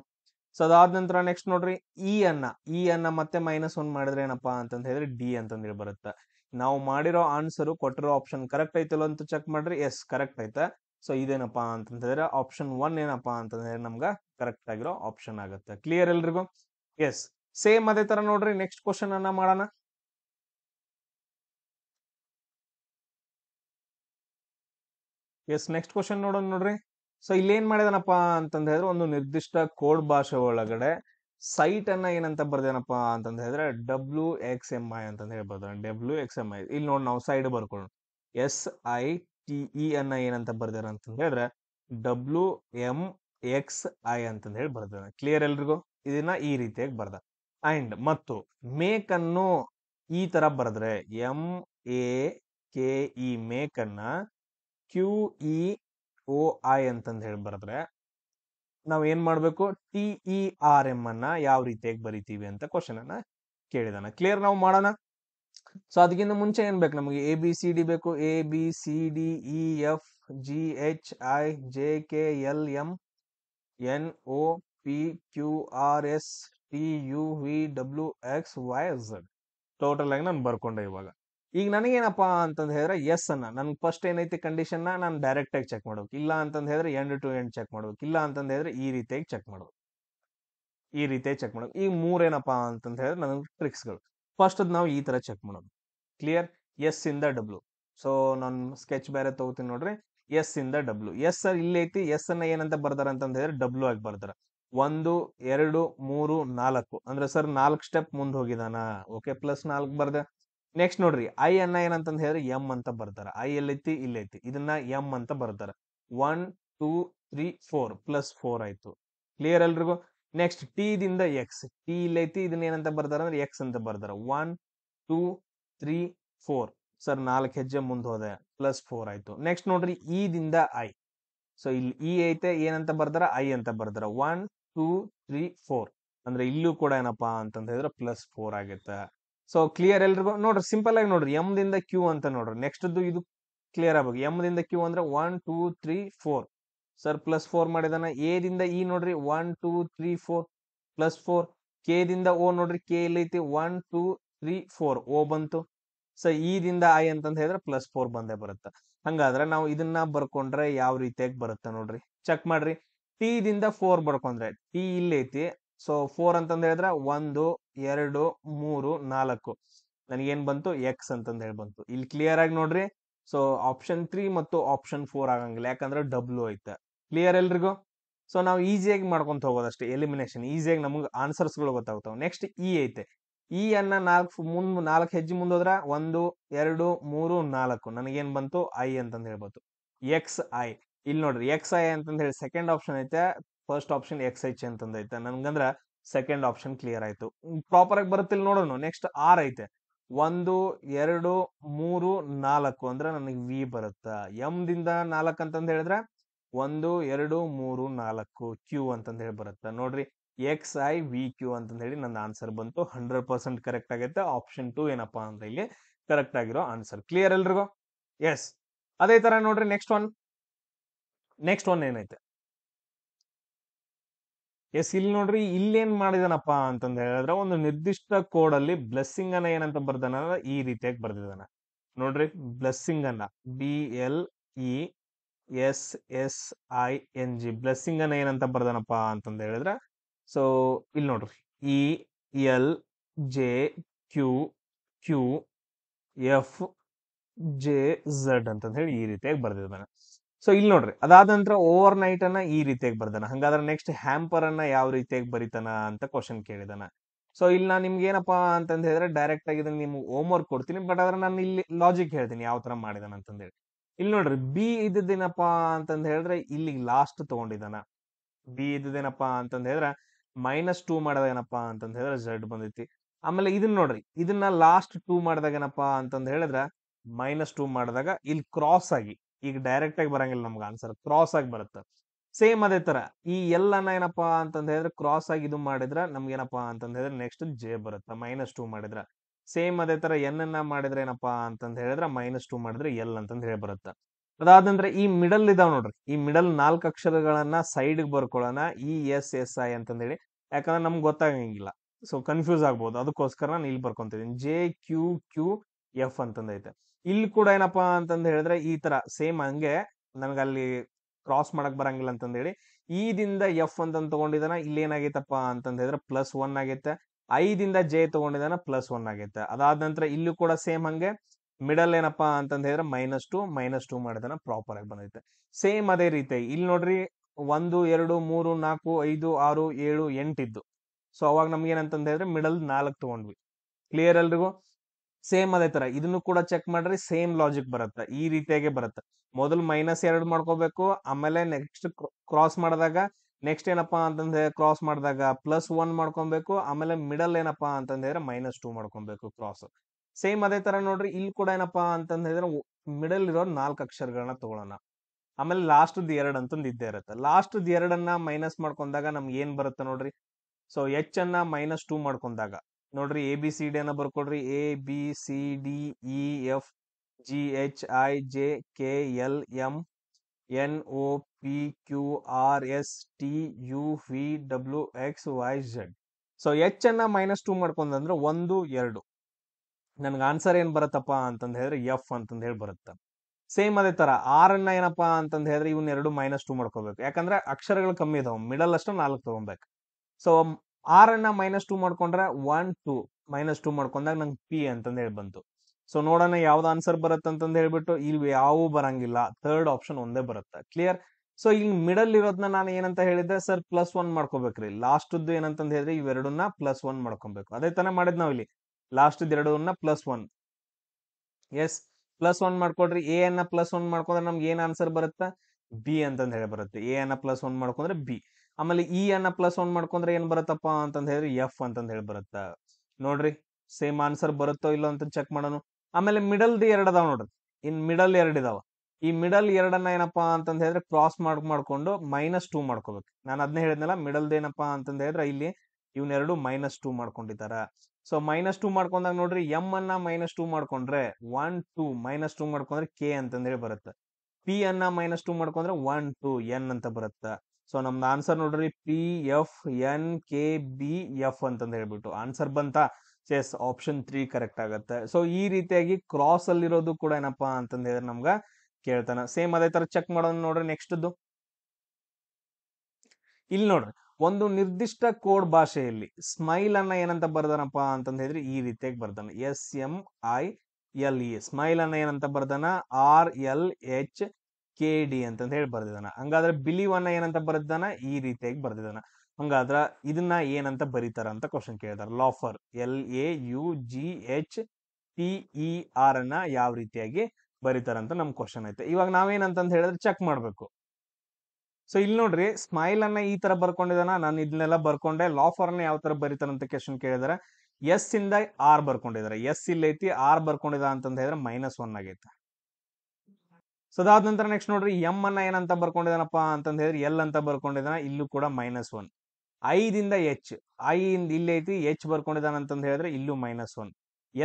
ಸೊ ಅದಾದ ನಂತರ ನೆಕ್ಸ್ಟ್ ನೋಡ್ರಿ ಇ e ಅನ್ನ ಇ e ಅನ್ನ ಮತ್ತೆ ಮೈನಸ್ ಒನ್ ಮಾಡಿದ್ರೆ ಏನಪ್ಪಾ ಅಂತಂದ್ರೆ ಹೇಳಿದ್ರೆ ಡಿ ಅಂತಂದ ಹೇಳಿ ಬರುತ್ತೆ ನಾವು ಮಾಡಿರೋ ಆನ್ಸರು ಕೊಟ್ಟಿರೋ ಆಪ್ಷನ್ ಕರೆಕ್ಟ್ ಐತಲ್ಲ ಅಂತ ಚೆಕ್ ಮಾಡ್ರಿ ಎಸ್ ಕರೆಕ್ಟ್ ಐತೆ ಸೊ ಅಂತ ಅಂತಂದ್ರೆ ಆಪ್ಷನ್ ಒನ್ ಏನಪ್ಪಾ ಅಂತಂದ್ರೆ ನಮ್ಗೆ ಕರೆಕ್ಟ್ ಆಗಿರೋ ಆಪ್ಷನ್ ಆಗುತ್ತೆ ಕ್ಲಿಯರ್ ಎಲ್ರಿಗೂ ಎಸ್ ಸೇಮ್ ಅದೇ ತರ ನೋಡ್ರಿ ನೆಕ್ಸ್ಟ್ ಕ್ವಶನ್ ಅನ್ನ ಮಾಡೋಣ ಎಸ್ ನೆಕ್ಸ್ಟ್ ಕ್ವಶನ್ ನೋಡೋಣ ನೋಡ್ರಿ ಸೊ ಏನ್ ಮಾಡಿದಾನಪ್ಪ ಅಂತಂದ್ರೆ ಒಂದು ನಿರ್ದಿಷ್ಟ ಕೋಡ್ ಭಾಷೆ ಒಳಗಡೆ ಸೈಟ್ ಅನ್ನ ಏನಂತ ಬರ್ದೇನಪ್ಪ ಅಂತಂದ ಹೇಳಿದ್ರೆ ಡಬ್ಲ್ಯೂ ಎಕ್ಸ್ ಎಂ ಐ ಅಂತ ಹೇಳಿ ಡಬ್ಲ್ಯೂ ಎಕ್ಸ್ ಎಂ ಐ ಇಲ್ಲಿ ನೋಡಿ ನಾವು ಸೈಡ್ ಬರ್ಕೊಳ್ಳೋಣ ಎಸ್ ಐ ಟಿ ಇ ಅನ್ನ ಏನಂತ ಬರ್ದಾರ ಅಂತಂದ ಹೇಳಿದ್ರೆ ಡಬ್ಲ್ಯೂ ಎಂ ಎಕ್ಸ್ ಐ ಅಂತಂದ ಹೇಳಿ ಬರ್ದಾರ ಕ್ಲಿಯರ್ ಎಲ್ರಿಗೂ ಇದನ್ನ ಈ ರೀತಿಯಾಗಿ ಬರ್ದ ಅಂಡ್ ಮತ್ತು ಮೇಕ್ ಅನ್ನು ಈ ತರ ಬರೆದ್ರೆ M A K E e, make ಅನ್ನ Q E e O I ಅಂತಂದ ಹೇಳಿ ಬರೆದ್ರೆ ನಾವು ಏನ್ ಮಾಡಬೇಕು T E e R M ಅನ್ನ ಯಾವ ರೀತಿಯಾಗಿ ಬರಿತೀವಿ ಅಂತ ಕ್ವಶನ್ ಅನ್ನ ಕೇಳಿದಾನ ಕ್ಲಿಯರ್ ನಾವು ಮಾಡೋಣ ಸೊ ಅದಕ್ಕಿಂತ ಮುಂಚೆ ಏನ್ ಬೇಕು ನಮಗೆ ಎ ಬಿ ಸಿ ಡಿ ಬೇಕು A B C D E F G H I J K L M N O P Q R S T U V W X Y Z total ಆಗಿ ನಾನು ಬರ್ಕೊಂಡೆ ಇವಾಗ ಈಗ ನನಗೇನಪ್ಪ ಅಂತ ಹೇಳಿದ್ರೆ ಎಸ್ ಅನ್ನ ನನ್ಗೆ ಫಸ್ಟ್ ಏನೈತಿ ಕಂಡೀಷನ್ನ ನಾನು ಆಗಿ ಚೆಕ್ ಮಾಡ್ಬೇಕು ಇಲ್ಲ ಅಂತಂದು ಹೇಳಿದ್ರೆ ಎಂಡ್ ಟು ಎಂಡ್ ಚೆಕ್ ಮಾಡ್ಬೇಕು ಇಲ್ಲ ಅಂತಂದು ಹೇಳಿದ್ರೆ ಈ ರೀತಿಯಾಗಿ ಚೆಕ್ ಮಾಡ್ಬೇಕು ಈ ರೀತಿಯಾಗಿ ಚೆಕ್ ಮಾಡೋದು ಈಗ ಮೂರೇನಪ್ಪ ಅಂತಂದು ಹೇಳಿದ್ರೆ ನನಗೆ ಟ್ರಿಕ್ಸ್ಗಳು ಫಸ್ಟ್ ನಾವು ಈ ತರ ಚೆಕ್ ಮಾಡೋದು ಕ್ಲಿಯರ್ ಎಸ್ ಇಂದ ಡಬ್ಲ್ಯೂ ಸೊ ನಾನು ಸ್ಕೆಚ್ ಬೇರೆ ತಗೋತೀನಿ ನೋಡ್ರಿ ಎಸ್ ಇಂದ ಡಬ್ಲ್ಯೂ ಎಸ್ ಇಲ್ಲಿ ಐತಿ ಎಸ್ ಅನ್ನ ಏನಂತ ಬರ್ದಾರ ಅಂತಂದು ಹೇಳಿದ್ರೆ ಡಬ್ಲ್ಯೂ ಆಗಿ ಬರ್ದಾರ ಒಂದು ಎರಡು ಮೂರು ನಾಲ್ಕು ಅಂದ್ರೆ ಸರ್ ನಾಲ್ಕು ಸ್ಟೆಪ್ ಮುಂದೆ ಹೋಗಿದಾನ ಓಕೆ ಪ್ಲಸ್ ನಾಲ್ಕು ಬರ್ದೆ ನೆಕ್ಸ್ಟ್ ನೋಡ್ರಿ ಐ ಅನ್ನ ಏನಂತ ಹೇಳಿದ್ರೆ ಎಂ ಅಂತ ಬರ್ತಾರ ಐ ಎಲ್ಲೈತಿ ಇಲ್ಲೈತಿ ಇದನ್ನ ಎಂ ಅಂತ ಬರ್ತಾರೆ one two three four plus four ಆಯ್ತು ಕ್ಲಿಯರ್ ಎಲ್ರಿಗೂ ನೆಕ್ಸ್ಟ್ ಟಿ ದಿಂದ ಎಕ್ಸ್ ಟಿ ಇಲ್ಲೈತಿ ಇದನ್ನ ಏನಂತ ಬರ್ತಾರ ಅಂದ್ರೆ ಎಕ್ಸ್ ಅಂತ ಬರ್ತಾರೆ one two three four sir ನಾಲ್ಕು ಹೆಜ್ಜೆ ಮುಂದೆ ಹೋದೆ ಪ್ಲಸ್ ಫೋರ್ ಆಯ್ತು ನೆಕ್ಸ್ಟ್ ನೋಡ್ರಿ ಇ e ದಿಂದ ಐ ಸೊ ಇಲ್ಲಿ ಇ e ಐತೆ ಏನಂತ ಬರ್ತಾರ ಐ ಅಂತ ಬರ್ತಾರ ಒನ್ ಟೂ ತ್ರೀ ಫೋರ್ ಅಂದ್ರೆ ಇಲ್ಲೂ ಕೂಡ ಏನಪ್ಪಾ ಅಂತ ಹೇಳಿದ್ರೆ ಪ್ಲಸ್ ಫೋರ್ ಆಗುತ್ತೆ ಸೊ ಕ್ಲಿಯರ್ ಎಲ್ರಿಗೂ ನೋಡ್ರಿ ಸಿಂಪಲ್ ಆಗಿ ನೋಡ್ರಿ ದಿಂದ ಕ್ಯೂ ಅಂತ ನೋಡ್ರಿ ನೆಕ್ಸ್ಟ್ ಇದು ಕ್ಲಿಯರ್ ಎಮ್ ದಿಂದ ಕ್ಯೂ ಅಂದ್ರೆ one two three four sir plus four ಮಾಡಿದಾನ ದಿಂದ ಇ e ನೋಡ್ರಿ one two three four plus four K ದಿಂದ ಓ ನೋಡ್ರಿ ಕೆ ಇಲ್ಲಿ ಐತಿ one two three four O ಬಂತು ಸೊ ಈ e ದಿಂದ ಐ ಅಂತ ಹೇಳಿದ್ರೆ ಪ್ಲಸ್ ಫೋರ್ ಬಂದೇ ಬರುತ್ತೆ ಹಂಗಾದ್ರೆ ನಾವು ಇದನ್ನ ಬರ್ಕೊಂಡ್ರೆ ಯಾವ ರೀತಿಯಾಗಿ ಬರುತ್ತೆ ನೋಡ್ರಿ ಚೆಕ್ ಮಾಡ್ರಿ ಟಿ ದಿಂದ ಫೋರ್ ಬರ್ಕೊಂಡ್ರೆ ಟಿ ಇಲ್ಲೈತಿ ಸೊ ಫೋರ್ ಅಂತಂದ ಹೇಳಿದ್ರೆ ಒಂದು ಎರಡು ಮೂರು ನಾಲ್ಕು ನನಗೇನ್ ಬಂತು ಎಕ್ಸ್ ಅಂತ ಹೇಳಿ ಬಂತು ಇಲ್ಲಿ ಕ್ಲಿಯರ್ ಆಗಿ ನೋಡ್ರಿ ಸೊ ಆಪ್ಷನ್ ತ್ರೀ ಮತ್ತು ಆಪ್ಷನ್ ಫೋರ್ ಆಗಂಗಿಲ್ಲ ಯಾಕಂದ್ರೆ ಡಬ್ಲ್ಯೂ ಐತೆ ಕ್ಲಿಯರ್ ಎಲ್ರಿಗೂ ಸೊ ನಾವು ಈಸಿಯಾಗಿ ಮಾಡ್ಕೊಂತ ಹೋಗೋದಷ್ಟೇ ಎಲಿಮಿನೇಷನ್ ಈಸಿಯಾಗಿ ನಮ್ಗೆ ಆನ್ಸರ್ಸ್ಗಳು ಗೊತ್ತಾಗ್ತಾವೆ ನೆಕ್ಸ್ಟ್ ಇ e ಐತೆ ಇ e ಅನ್ನ ನಾಲ್ಕು ಮುಂದ್ ನಾಲ್ಕು ಹೆಜ್ಜೆ ಮುಂದೋದ್ರೆ ಒಂದು ಎರಡು ಮೂರು ನಾಲ್ಕು ನನಗೇನ್ ಬಂತು ಐ ಅಂತಂದ ಹೇಳ್ಬೋದು ಎಕ್ಸ್ ಐ ಇಲ್ಲಿ ನೋಡ್ರಿ ಎಕ್ಸ್ ಐ ಅಂತಂದ ಹೇಳಿ ಸೆಕೆಂಡ್ ಆಪ್ಷನ್ ಐತೆ ಫಸ್ಟ್ ಆಪ್ಷನ್ ಎಕ್ಸ್ ಎಚ್ ಅಂತಂದೈತೆ ನನ್ಗಂದ್ರ ಸೆಕೆಂಡ್ ಆಪ್ಷನ್ ಕ್ಲಿಯರ್ ಆಯ್ತು ಪ್ರಾಪರ್ ಆಗಿ ಬರುತ್ತಿಲ್ಲ ನೋಡೋಣ ನೆಕ್ಸ್ಟ್ ಆರ್ ಐತೆ ಒಂದು ಎರಡು ಮೂರು ನಾಲ್ಕು ಅಂದ್ರೆ ನನಗೆ ವಿ ಬರುತ್ತಾ ದಿಂದ ನಾಲ್ಕು ಅಂತಂದ ಹೇಳಿದ್ರೆ ಒಂದು ಎರಡು ಮೂರು ನಾಲ್ಕು ಕ್ಯೂ ಅಂತಂದ ಹೇಳಿ ಬರುತ್ತೆ ನೋಡ್ರಿ ಎಕ್ಸ್ ಐ ವಿ ಕ್ಯೂ ಅಂತಂದ ಹೇಳಿ ನನ್ನ ಆನ್ಸರ್ ಬಂತು ಹಂಡ್ರೆಡ್ ಪರ್ಸೆಂಟ್ ಕರೆಕ್ಟ್ ಆಗೈತೆ ಆಪ್ಷನ್ ಟೂ ಏನಪ್ಪಾ ಅಂದ್ರೆ ಇಲ್ಲಿ ಕರೆಕ್ಟ್ ಆಗಿರೋ ಆನ್ಸರ್ ಕ್ಲಿಯರ್ ಎಲ್ರಿಗೂ ಎಸ್ ಅದೇ ತರ ನೋಡ್ರಿ ನೆಕ್ಸ್ಟ್ ಒನ್ ನೆಕ್ಸ್ಟ್ ಒನ್ ಏನೈತೆ ಎಸ್ ಇಲ್ಲಿ ನೋಡ್ರಿ ಇಲ್ಲೇನ್ ಮಾಡಿದಾನಪ್ಪ ಅಂತಂದ ಹೇಳಿದ್ರೆ ಒಂದು ನಿರ್ದಿಷ್ಟ ಕೋಡ್ ಅಲ್ಲಿ ಬ್ಲೆಸ್ಸಿಂಗ್ ಅನ್ನ ಏನಂತ ಬರ್ದಾನ ಈ ರೀತಿಯಾಗಿ ಬರ್ದಿದಾನ ನೋಡ್ರಿ ಬ್ಲೆಸ್ಸಿಂಗ್ ಅನ್ನ B L E S S I N G blessing ಅನ್ನ ಏನಂತ ಬರ್ದಾನಪ್ಪ ಅಂತಂದ ಹೇಳಿದ್ರೆ ಸೊ ಇಲ್ಲಿ ನೋಡ್ರಿ E L J Q Q F J Z ಅಂತ ಹೇಳಿ ಈ ರೀತಿಯಾಗಿ ಬರ್ದಿದಾನ ಸೊ ಇಲ್ಲಿ ನೋಡ್ರಿ ಅದಾದ ನಂತರ ಓವರ್ ನೈಟ್ ಅನ್ನ ಈ ರೀತಿಯಾಗಿ ಬರ್ದಾನ ಹಂಗಾದ್ರೆ ನೆಕ್ಸ್ಟ್ ಹ್ಯಾಂಪರ್ ಅನ್ನ ಯಾವ ರೀತಿಯಾಗಿ ಬರೀತಾನ ಅಂತ ಕ್ವಶನ್ ಕೇಳಿದಾನ ಸೊ ಇಲ್ಲಿ ನಾನು ನಿಮ್ಗೆ ಏನಪ್ಪಾ ಅಂತಂದ ಹೇಳಿದ್ರೆ ಡೈರೆಕ್ಟ್ ಆಗಿ ನಿಮ್ಗೆ ಹೋಮ್ ವರ್ಕ್ ಕೊಡ್ತೀನಿ ಬಟ್ ಆದ್ರೆ ನಾನು ಇಲ್ಲಿ ಲಾಜಿಕ್ ಹೇಳ್ತೀನಿ ಯಾವ ತರ ಮಾಡಿದಾನ ಅಂತಂದೇಳಿ ಇಲ್ಲಿ ನೋಡ್ರಿ ಬಿ ಇದ್ದದೇನಪ್ಪಾ ಅಂತಂದ ಹೇಳಿದ್ರೆ ಇಲ್ಲಿ ಲಾಸ್ಟ್ ತಗೊಂಡಿದಾನ ಬಿ ಇದ್ದದೇನಪ್ಪಾ ಅಂತಂದ ಹೇಳಿದ್ರೆ ಮೈನಸ್ ಟೂ ಮಾಡಿದಾಗ ಏನಪ್ಪಾ ಅಂತಂದ ಹೇಳಿದ್ರೆ ಝಡ್ ಬಂದೈತಿ ಆಮೇಲೆ ಇದನ್ನ ನೋಡ್ರಿ ಇದನ್ನ ಲಾಸ್ಟ್ ಟೂ ಮಾಡಿದಾಗ ಏನಪ್ಪಾ ಅಂತಂದ ಹೇಳಿದ್ರೆ ಮೈನಸ್ ಟೂ ಮಾಡಿದಾಗ ಇಲ್ಲಿ ಕ್ರಾಸ್ ಆಗಿ ಈಗ ಡೈರೆಕ್ಟ್ ಆಗಿ ಬರಂಗಿಲ್ಲ ನಮ್ಗೆ ಆನ್ಸರ್ ಕ್ರಾಸ್ ಆಗಿ ಬರುತ್ತೆ ಸೇಮ್ ಅದೇ ತರ ಈ ಅನ್ನ ಏನಪ್ಪಾ ಅಂತಂದ ಹೇಳಿದ್ರೆ ಕ್ರಾಸ್ ಆಗಿ ಇದು ಮಾಡಿದ್ರೆ ನಮ್ಗೆ ಏನಪ್ಪಾ ಅಂತಂದ ಹೇಳಿದ್ರೆ ನೆಕ್ಸ್ಟ್ ಜೆ ಬರುತ್ತೆ ಮೈನಸ್ ಟೂ ಮಾಡಿದ್ರೆ ಸೇಮ್ ಅದೇ ತರ ಎನ್ ಅನ್ನ ಮಾಡಿದ್ರೆ ಏನಪ್ಪಾ ಅಂತಂದ ಹೇಳಿದ್ರೆ ಮೈನಸ್ ಟೂ ಮಾಡಿದ್ರೆ ಎಲ್ ಅಂತಂದ ಹೇಳಿ ಬರುತ್ತೆ ಅದಾದ ನಂತರ ಈ ಮಿಡಲ್ ಇದಾವ್ ನೋಡ್ರಿ ಈ ಮಿಡಲ್ ನಾಲ್ಕು ಅಕ್ಷರಗಳನ್ನ ಸೈಡ್ ಬರ್ಕೊಳ್ಳೋಣ E e, S S I ಅಂತಂದ ಹೇಳಿ ಯಾಕಂದ್ರೆ ನಮ್ಗೆ ಗೊತ್ತಾಗಂಗಿಲ್ಲ ಸೊ ಕನ್ಫ್ಯೂಸ್ ಆಗ್ಬಹುದು ಅದಕ್ಕೋಸ್ಕರ ನಾನು ಇಲ್ಲಿ ಬರ್ಕೊಂತಿದ್ದೀನಿ ಜೆ ಕ್ಯೂ ಕ್ಯೂ ಎಫ್ ಅಂತಂದೈತೆ ಇಲ್ಲಿ ಕೂಡ ಏನಪ್ಪಾ ಅಂತಂದು ಹೇಳಿದ್ರೆ ಈ ತರ ಸೇಮ್ ಹಂಗೆ ನಮಗೆ ಅಲ್ಲಿ ಕ್ರಾಸ್ ಮಾಡಕ್ ಬರಂಗಿಲ್ಲ ಅಂತಂದು ಹೇಳಿ ಇದಿಂದ ಎಫ್ ಅಂತ ತಗೊಂಡಿದಾನ ಇಲ್ಲಿ ಏನಾಗೈತಪ್ಪ ಅಂತಂದು ಹೇಳಿದ್ರೆ ಪ್ಲಸ್ ಒನ್ ಆಗೈತೆ ಐದಿಂದ ಜೆ ತಗೊಂಡಿದಾನ ಪ್ಲಸ್ ಒನ್ ಆಗೈತೆ ಅದಾದ ನಂತರ ಇಲ್ಲೂ ಕೂಡ ಸೇಮ್ ಹಂಗೆ ಮಿಡಲ್ ಏನಪ್ಪಾ ಅಂತಂದ್ರೆ ಹೇಳಿದ್ರೆ ಮೈನಸ್ ಟು ಮೈನಸ್ ಟು ಮಾಡಿದಾನ ಪ್ರಾಪರ್ ಆಗಿ ಬಂದೈತೆ ಸೇಮ್ ಅದೇ ರೀತಿ ಇಲ್ಲಿ ನೋಡ್ರಿ ಒಂದು ಎರಡು ಮೂರು ನಾಲ್ಕು ಐದು ಆರು ಏಳು ಎಂಟಿದ್ದು ಸೊ ಅವಾಗ ನಮ್ಗೆ ಏನಂತ ಹೇಳಿದ್ರೆ ಮಿಡಲ್ ನಾಲ್ಕು ತಗೊಂಡ್ವಿ ಕ್ಲಿಯರ್ ಎಲ್ರಿಗೂ ಸೇಮ್ ಅದೇ ತರ ಇದನ್ನು ಕೂಡ ಚೆಕ್ ಮಾಡ್ರಿ ಸೇಮ್ ಲಾಜಿಕ್ ಬರುತ್ತೆ ಈ ರೀತಿಯಾಗಿ ಬರುತ್ತೆ ಮೊದಲು ಮೈನಸ್ ಎರಡು ಮಾಡ್ಕೋಬೇಕು ಆಮೇಲೆ ನೆಕ್ಸ್ಟ್ ಕ್ರಾಸ್ ಮಾಡಿದಾಗ ನೆಕ್ಸ್ಟ್ ಏನಪ್ಪಾ ಅಂತಂದ್ರೆ ಕ್ರಾಸ್ ಮಾಡಿದಾಗ ಪ್ಲಸ್ ಒನ್ ಮಾಡ್ಕೊಬೇಕು ಆಮೇಲೆ ಮಿಡಲ್ ಏನಪ್ಪಾ ಅಂತಂದ್ರೆ ಮೈನಸ್ ಟೂ ಮಾಡ್ಕೊಬೇಕು ಕ್ರಾಸ್ ಸೇಮ್ ಅದೇ ತರ ನೋಡ್ರಿ ಇಲ್ಲಿ ಕೂಡ ಏನಪ್ಪಾ ಅಂತಂದ್ರೆ ಮಿಡಲ್ ಇರೋ ನಾಲ್ಕು ಅಕ್ಷರಗಳನ್ನ ತಗೊಳ್ಳೋಣ ಆಮೇಲೆ ಲಾಸ್ಟ್ ಎರಡ್ ಅಂತಂದು ಇದ್ದೇ ಇರುತ್ತೆ ಲಾಸ್ಟ್ ಎರಡನ್ನ ಮೈನಸ್ ಮಾಡ್ಕೊಂಡಾಗ ನಮ್ಗೆ ಏನ್ ಬರುತ್ತೆ ನೋಡ್ರಿ ಸೊ ಎಚ್ ಅನ್ನ ಮೈನಸ್ ಟೂ ಮಾಡ್ಕೊಂಡಾಗ ನೋಡ್ರಿ ಎ ಬಿ ಸಿ ಡಿ ಅನ್ನ ಬರ್ಕೊಡ್ರಿ A B C D E F G H I J K L M N O P Q R S T U V W X Y Z so H ಅನ್ನ ಮೈನಸ್ ಟೂ ಮಾಡ್ಕೊಂಡಂದ್ರೆ ಒಂದು ಎರಡು ನನ್ಗೆ ಆನ್ಸರ್ ಏನ್ ಬರುತ್ತಪ್ಪ ಅಂತಂದು ಹೇಳಿದ್ರೆ ಎಫ್ ಅಂತಂದು ಹೇಳಿ ಬರುತ್ತೆ ಸೇಮ್ ಅದೇ ತರ ಆರ್ ಅನ್ನ ಏನಪ್ಪ ಅಂತಂದು ಹೇಳಿದ್ರೆ ಎರಡು ಮೈನಸ್ ಟೂ ಮಾಡ್ಕೋಬೇಕು ಯಾಕಂದ್ರೆ ಅಕ್ಷರಗಳು ಕಮ್ಮಿ ಇದಾವೆ ಮಿಡಲ್ ಅಷ್ಟು ನಾಲ್ಕು ತಗೊಬೇಕು ಸೊ ಆರ್ ಅನ್ನ ಮೈನಸ್ ಟೂ ಮಾಡ್ಕೊಂಡ್ರೆ ಒನ್ ಟೂ ಮೈನಸ್ ಟೂ ಮಾಡ್ಕೊಂಡಾಗ ನಂಗೆ ಪಿ ಅಂತಂದು ಹೇಳಿ ಬಂತು ಸೊ ನೋಡೋಣ ಯಾವ್ದು ಆನ್ಸರ್ ಅಂತಂದ ಹೇಳ್ಬಿಟ್ಟು ಇಲ್ಲಿ ಯಾವೂ ಬರಂಗಿಲ್ಲ ಥರ್ಡ್ ಆಪ್ಷನ್ ಒಂದೇ ಬರುತ್ತೆ ಕ್ಲಿಯರ್ ಸೊ ಇಲ್ಲಿ ಮಿಡಲ್ ಇರೋದನ್ನ ನಾನು ಏನಂತ ಹೇಳಿದ್ದೆ ಸರ್ ಪ್ಲಸ್ ಒನ್ ಮಾಡ್ಕೋಬೇಕ್ರಿ ಲಾಸ್ಟದ್ದು ಏನಂತ ಹೇಳಿದ್ರೆ ಇವೆರಡನ್ನ ಪ್ಲಸ್ ಒನ್ ಮಾಡ್ಕೊಬೇಕು ಅದೇ ತಾನೇ ಮಾಡಿದ್ ನಾವು ಇಲ್ಲಿ ಲಾಸ್ಟ್ ಎರಡನ್ನ plus one S plus one ಮಾಡ್ಕೊಡ್ರಿ ಎ ಅನ್ನ ಪ್ಲಸ್ ಒನ್ ಮಾಡ್ಕೊಂಡ್ರೆ ನಮ್ಗೆ ಏನ್ ಆನ್ಸರ್ ಬರುತ್ತೆ ಬಿ ಅಂತಂದ ಹೇಳಿ ಬರುತ್ತೆ ಎ ಅನ್ನ ಪ್ಲಸ್ ಒನ್ ಮಾಡ್ಕೊಂಡ್ರೆ ಬಿ ಆಮೇಲೆ ಇ e ಅನ್ನ ಪ್ಲಸ್ ಒನ್ ಮಾಡ್ಕೊಂಡ್ರೆ ಏನ್ ಬರುತ್ತಪ್ಪ ಅಂತಂದ ಹೇಳಿ ಎಫ್ ಅಂತಂದೇಳಿ ಹೇಳಿ ಬರುತ್ತ ನೋಡ್ರಿ ಸೇಮ್ ಆನ್ಸರ್ ಬರುತ್ತೋ ಇಲ್ಲೋ ಅಂತ ಚೆಕ್ ಮಾಡೋನು ಆಮೇಲೆ ಮಿಡಲ್ ದಿ ಎರಡ್ ಅದಾವ ನೋಡ್ರಿ ಇನ್ ಮಿಡಲ್ ಎರಡ್ ಇದಾವ ಈ ಮಿಡಲ್ ಎರಡನ್ನ ಏನಪ್ಪಾ ಅಂತಂದ ಹೇಳಿದ್ರೆ ಕ್ರಾಸ್ ಮಾಡ್ ಮಾಡ್ಕೊಂಡು ಮೈನಸ್ ಟೂ ಮಾಡ್ಕೋಬೇಕು ನಾನು ಅದನ್ನೇ ಹೇಳಿದ್ನಲ್ಲ ಮಿಡಲ್ ಏನಪ್ಪಾ ಅಂತಂದ ಹೇಳಿದ್ರೆ ಇಲ್ಲಿ ಇವನ್ನೆರಡು ಮೈನಸ್ ಟೂ ಮಾಡ್ಕೊಂಡಿದಾರ ಸೊ ಮೈನಸ್ ಟೂ ಮಾಡ್ಕೊಂಡಾಗ ನೋಡ್ರಿ ಎಂ ಅನ್ನ ಮೈನಸ್ ಟೂ ಮಾಡ್ಕೊಂಡ್ರೆ ಒನ್ ಟೂ ಮೈನಸ್ ಟೂ ಮಾಡ್ಕೊಂಡ್ರೆ ಕೆ ಅಂತಂದೇಳಿ ಬರುತ್ತೆ ಪಿ ಅನ್ನ ಮೈನಸ್ ಟೂ ಮಾಡ್ಕೊಂಡ್ರೆ ಒನ್ ಟೂ ಎನ್ ಅಂತ ಬರುತ್ತೆ ಸೊ ನಮ್ದು ಆನ್ಸರ್ ನೋಡ್ರಿ P F N K B F ಅಂತಂದು ಹೇಳ್ಬಿಟ್ಟು ಆನ್ಸರ್ ಬಂತ ಚೆಸ್ ಆಪ್ಷನ್ ತ್ರೀ ಕರೆಕ್ಟ್ ಆಗುತ್ತೆ ಸೊ ಈ ರೀತಿಯಾಗಿ ಕ್ರಾಸ್ ಅಲ್ಲಿರೋದು ಕೂಡ ಏನಪ್ಪಾ ಅಂತಂದು ಹೇಳಿದ್ರೆ ನಮ್ಗೆ ಕೇಳ್ತಾನೆ ಸೇಮ್ ಅದೇ ತರ ಚೆಕ್ ಮಾಡೋಣ ನೋಡ್ರಿ ನೆಕ್ಸ್ಟ್ದು ಇಲ್ಲಿ ನೋಡ್ರಿ ಒಂದು ನಿರ್ದಿಷ್ಟ ಕೋಡ್ ಭಾಷೆಯಲ್ಲಿ ಸ್ಮೈಲ್ ಅನ್ನ ಏನಂತ ಬರ್ದಾನಪ್ಪ ಅಂತಂದ ಹೇಳಿದ್ರೆ ಈ ರೀತಿಯಾಗಿ ಬರ್ದಾನ S M I L E smile ಅನ್ನ ಏನಂತ ಬರ್ದಾನ R L H K D ಅಂತ ಹೇಳಿ ಬರ್ದಿದ್ದಾನ ಹಂಗಾದ್ರೆ ಬಿಲಿ ವನ್ನ ಏನಂತ ಬರ್ದಿದ್ದಾನ ಈ ರೀತಿಯಾಗಿ ಬರ್ದಿದ್ದಾನ ಹಂಗಾದ್ರ ಇದನ್ನ ಏನಂತ ಬರೀತಾರ ಅಂತ ಕ್ವಶನ್ ಕೇಳಿದಾರ laughter L A U G H T E R ಅನ್ನ ಯಾವ ರೀತಿಯಾಗಿ ಅಂತ ನಮ್ ಕ್ವಶನ್ ಐತೆ ಇವಾಗ ನಾವೇನಂತ ಹೇಳಿದ್ರೆ ಚೆಕ್ ಮಾಡ್ಬೇಕು ಸೊ ಇಲ್ಲಿ ನೋಡ್ರಿ ಸ್ಮೈಲ್ ಅನ್ನ ಈ ತರ ಬರ್ಕೊಂಡಿದಾನ ನಾನು ಇದನ್ನೆಲ್ಲ ಬರ್ಕೊಂಡೆ ಲಾಫರ್ ಅನ್ನ ಯಾವ ತರ ಅಂತ ಕ್ವಶನ್ ಕೇಳಿದಾರ ಎಸ್ ಇಂದ ಆರ್ ಬರ್ಕೊಂಡಿದಾರೆ ಎಸ್ ಇಲ್ಲೈತಿ ಆರ್ ಬರ್ಕೊಂಡಿದ ಅಂತಂದ ಹೇಳಿದ್ರೆ ಮೈನಸ್ ಒನ್ ಆಗೈತೆ ಸೊ ಅದಾದ ನಂತರ ನೆಕ್ಸ್ಟ್ ನೋಡ್ರಿ ಎಮ್ ಅನ್ನ ಏನಂತ ಬರ್ಕೊಂಡಿದಾನಪ್ಪ ಅಂತಂದ ಹೇಳಿದ್ರೆ ಎಲ್ ಅಂತ ಬರ್ಕೊಂಡಿದಾನ ಇಲ್ಲೂ ಕೂಡ ಮೈನಸ್ ಒನ್ ಐದಿಂದ ಎಚ್ ಐ ಇಂದ ಇಲ್ಲಿ ಐತಿ ಎಚ್ ಬರ್ಕೊಂಡಿದಾನ ಅಂತಂದ ಹೇಳಿದ್ರೆ ಇಲ್ಲೂ ಮೈನಸ್ ಒನ್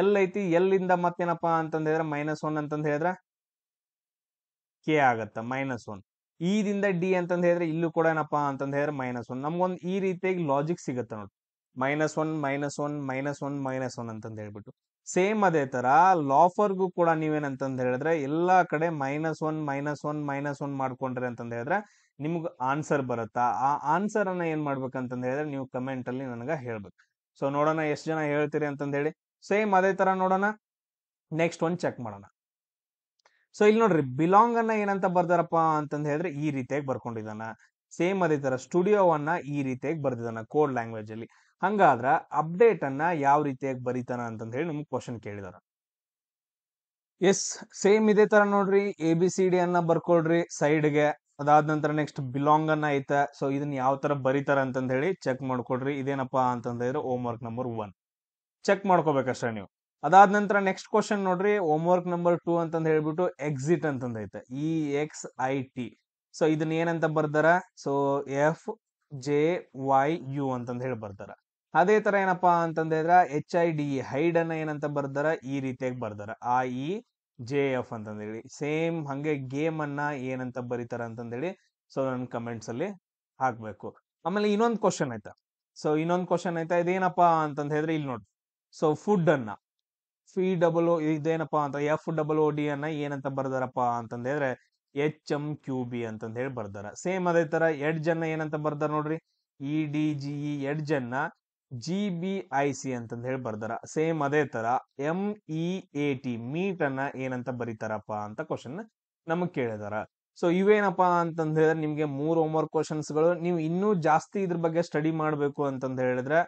ಎಲ್ ಐತಿ ಎಲ್ ಇಂದ ಮತ್ತೇನಪ್ಪಾ ಅಂತಂದ ಹೇಳಿದ್ರೆ ಮೈನಸ್ ಒನ್ ಅಂತಂದ ಹೇಳಿದ್ರೆ ಕೆ ಆಗತ್ತ ಮೈನಸ್ ಒನ್ ಇದಿಂದ e ಡಿ ಅಂತಂದ ಹೇಳಿದ್ರೆ ಇಲ್ಲೂ ಕೂಡ ಏನಪ್ಪಾ ಅಂತಂದ ಹೇಳಿದ್ರೆ ಮೈನಸ್ ಒನ್ ನಮ್ಗೊಂದು ಈ ರೀತಿಯಾಗಿ ಲಾಜಿಕ್ ಸಿಗತ್ತೆ ನೋಡಿ minus one minus one minus one minus one ಅಂತಂದ ಹೇಳ್ಬಿಟ್ಟು ಸೇಮ್ ಅದೇ ತರ ಲಾಫರ್ಗೂ ಕೂಡ ನೀವೇನಂತಂದ ಹೇಳಿದ್ರೆ ಎಲ್ಲಾ ಕಡೆ minus one minus one minus one ಮಾಡ್ಕೊಂಡ್ರೆ ಅಂತ ಹೇಳಿದ್ರೆ ನಿಮ್ಗೆ ಆನ್ಸರ್ ಬರುತ್ತಾ ಆ ಆನ್ಸರ್ ಅನ್ನ ಏನ್ ಮಾಡ್ಬೇಕಂತ ಹೇಳಿದ್ರೆ ನೀವು ಅಲ್ಲಿ ನನಗ ಹೇಳ್ಬೇಕು ಸೊ ನೋಡೋಣ ಎಷ್ಟ್ ಜನ ಹೇಳ್ತೀರಿ ಅಂತಂದೇಳಿ ಹೇಳಿ ಸೇಮ್ ಅದೇ ತರ ನೋಡೋಣ ನೆಕ್ಸ್ಟ್ ಒಂದ್ ಚೆಕ್ ಮಾಡೋಣ ಸೊ ಇಲ್ಲಿ ನೋಡ್ರಿ ಬಿಲಾಂಗ್ ಅನ್ನ ಏನಂತ ಬರ್ದಾರಪ್ಪ ಅಂತಂದು ಹೇಳಿದ್ರೆ ಈ ರೀತಿಯಾಗಿ ಬರ್ಕೊಂಡಿದ್ದಾನ ಸೇಮ್ ಅದೇ ತರ ಸ್ಟುಡಿಯೋವನ್ನ ಈ ರೀತಿಯಾಗಿ ಬರ್ದಿದ್ದಾನ ಕೋಡ್ ಲ್ಯಾಂಗ್ವೇಜ್ ಅಲ್ಲಿ ಹಂಗಾದ್ರ ಅಪ್ಡೇಟ್ ಅನ್ನ ಯಾವ ರೀತಿಯಾಗಿ ಬರೀತಾನ ಅಂತಂದ ಹೇಳಿ ನಿಮ್ಗೆ ಕ್ವಶನ್ ಕೇಳಿದಾರ ಎಸ್ ಸೇಮ್ ಇದೇ ತರ ನೋಡ್ರಿ ಎ ಬಿ ಸಿ ಡಿ ಅನ್ನ ಬರ್ಕೊಳ್ರಿ ಸೈಡ್ಗೆ ಅದಾದ ನಂತರ ನೆಕ್ಸ್ಟ್ ಬಿಲಾಂಗ್ ಅನ್ನ ಐತೆ ಸೊ ಇದನ್ನ ಯಾವ ತರ ಬರೀತಾರ ಅಂತಂದ ಹೇಳಿ ಚೆಕ್ ಮಾಡ್ಕೊಡ್ರಿ ಇದೇನಪ್ಪಾ ಅಂತಂದ ಹೇಳಿದ್ರೆ homework number one check ಮಾಡ್ಕೋಬೇಕಷ್ಟೇ ನೀವು ಅದಾದ ನಂತರ ನೆಕ್ಸ್ಟ್ ಕ್ವಶನ್ ನೋಡ್ರಿ ಹೋಮ್ ವರ್ಕ್ ನಂಬರ್ ಟೂ ಅಂತಂದ ಹೇಳ್ಬಿಟ್ಟು ಎಕ್ಸಿಟ್ ಅಂತಂದೈತೆ E e, X I T so ಇದನ್ನ ಏನಂತ ಬರ್ದಾರ so F J Y U ಅಂತಂದ ಹೇಳಿ ಬರ್ತಾರ ಅದೇ ತರ ಏನಪ್ಪಾ ಅಂತಂದ್ರೆ ಎಚ್ ಐ ಡಿ ಹೈಡ್ ಅನ್ನ ಏನಂತ ಬರ್ದಾರ ಈ ರೀತಿಯಾಗಿ ಬರ್ದಾರ ಆ ಇ ಜೆ ಎಫ್ ಅಂತಂದೇಳಿ ಸೇಮ್ ಹಂಗೆ ಗೇಮ್ ಅನ್ನ ಏನಂತ ಬರೀತಾರ ಅಂತಂದೇಳಿ ಸೊ ನನ್ನ ಕಮೆಂಟ್ಸ್ ಅಲ್ಲಿ ಹಾಕ್ಬೇಕು ಆಮೇಲೆ ಇನ್ನೊಂದ್ ಕ್ವಶನ್ ಆಯ್ತಾ ಸೊ ಇನ್ನೊಂದ್ ಕ್ವಶನ್ ಆಯ್ತಾ ಇದೇನಪ್ಪಾ ಅಂತಂದ ಹೇಳಿದ್ರೆ ಇಲ್ಲಿ ನೋಡಿ ಸೊ ಫುಡ್ ಅನ್ನ ಫಿ ಡಬಲ್ ಇದೇನಪ್ಪಾ ಅಂತ ಎಫ್ ಡಬಲ್ ಓ ಡಿ ಅನ್ನ ಏನಂತ ಬರ್ದಾರಪ್ಪ ಅಂತಂದ ಹೇಳಿದ್ರೆ ಎಚ್ ಎಂ ಕ್ಯೂ ಬಿ ಅಂತಂದ ಹೇಳಿ ಬರ್ದಾರ ಸೇಮ್ ಅದೇ ತರ ಎಡ್ಜ್ ಅನ್ನ ಏನಂತ ಬರ್ದಾರ ನೋಡ್ರಿ E D G E edge ಅನ್ನ ಜಿ ಬಿ ಐ ಸಿ ಅಂತಂದು ಹೇಳಿ ಬರ್ದಾರ ಸೇಮ್ ಅದೇ ತರ M E A T meat ಅನ್ನ ಏನಂತ ಬರೀತಾರಪ್ಪ ಅಂತ ಕ್ವಶನ್ ನಮಗೆ ಕೇಳಿದಾರ ಸೊ ಇವೇನಪ್ಪ ಅಂತಂದ ಹೇಳಿದ್ರೆ ನಿಮಗೆ ಮೂರು ಹೋಮ್ ವರ್ಕ್ ಕ್ವಶನ್ಸ್ಗಳು ನೀವು ಇನ್ನೂ ಜಾಸ್ತಿ ಇದ್ರ ಬಗ್ಗೆ ಸ್ಟಡಿ ಮಾಡಬೇಕು ಅಂತಂದು ಹೇಳಿದ್ರೆ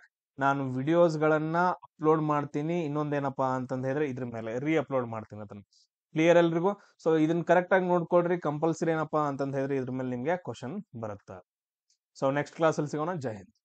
ನಾನು ಗಳನ್ನ ಅಪ್ಲೋಡ್ ಮಾಡ್ತೀನಿ ಇನ್ನೊಂದೇನಪ್ಪ ಅಂತಂದು ಹೇಳಿದ್ರೆ ಇದ್ರ ಮೇಲೆ ರೀ ಅಪ್ಲೋಡ್ ಮಾಡ್ತೀನಿ ಅದನ್ನ ಕ್ಲಿಯರ್ ಎಲ್ರಿಗೂ ಸೊ ಇದನ್ನ ಕರೆಕ್ಟ್ ಆಗಿ ನೋಡ್ಕೊಳ್ರಿ ಕಂಪಲ್ಸರಿ ಏನಪ್ಪಾ ಅಂತಂದು ಹೇಳಿದ್ರೆ ಇದ್ರ ಮೇಲೆ ನಿಮ್ಗೆ ಕ್ವಶನ್ ಬರುತ್ತೆ ಸೊ ನೆಕ್ಸ್ಟ್ ಕ್ಲಾಸಲ್ಲಿ ಸಿಗೋಣ ಜೈ ಹಿಂದ್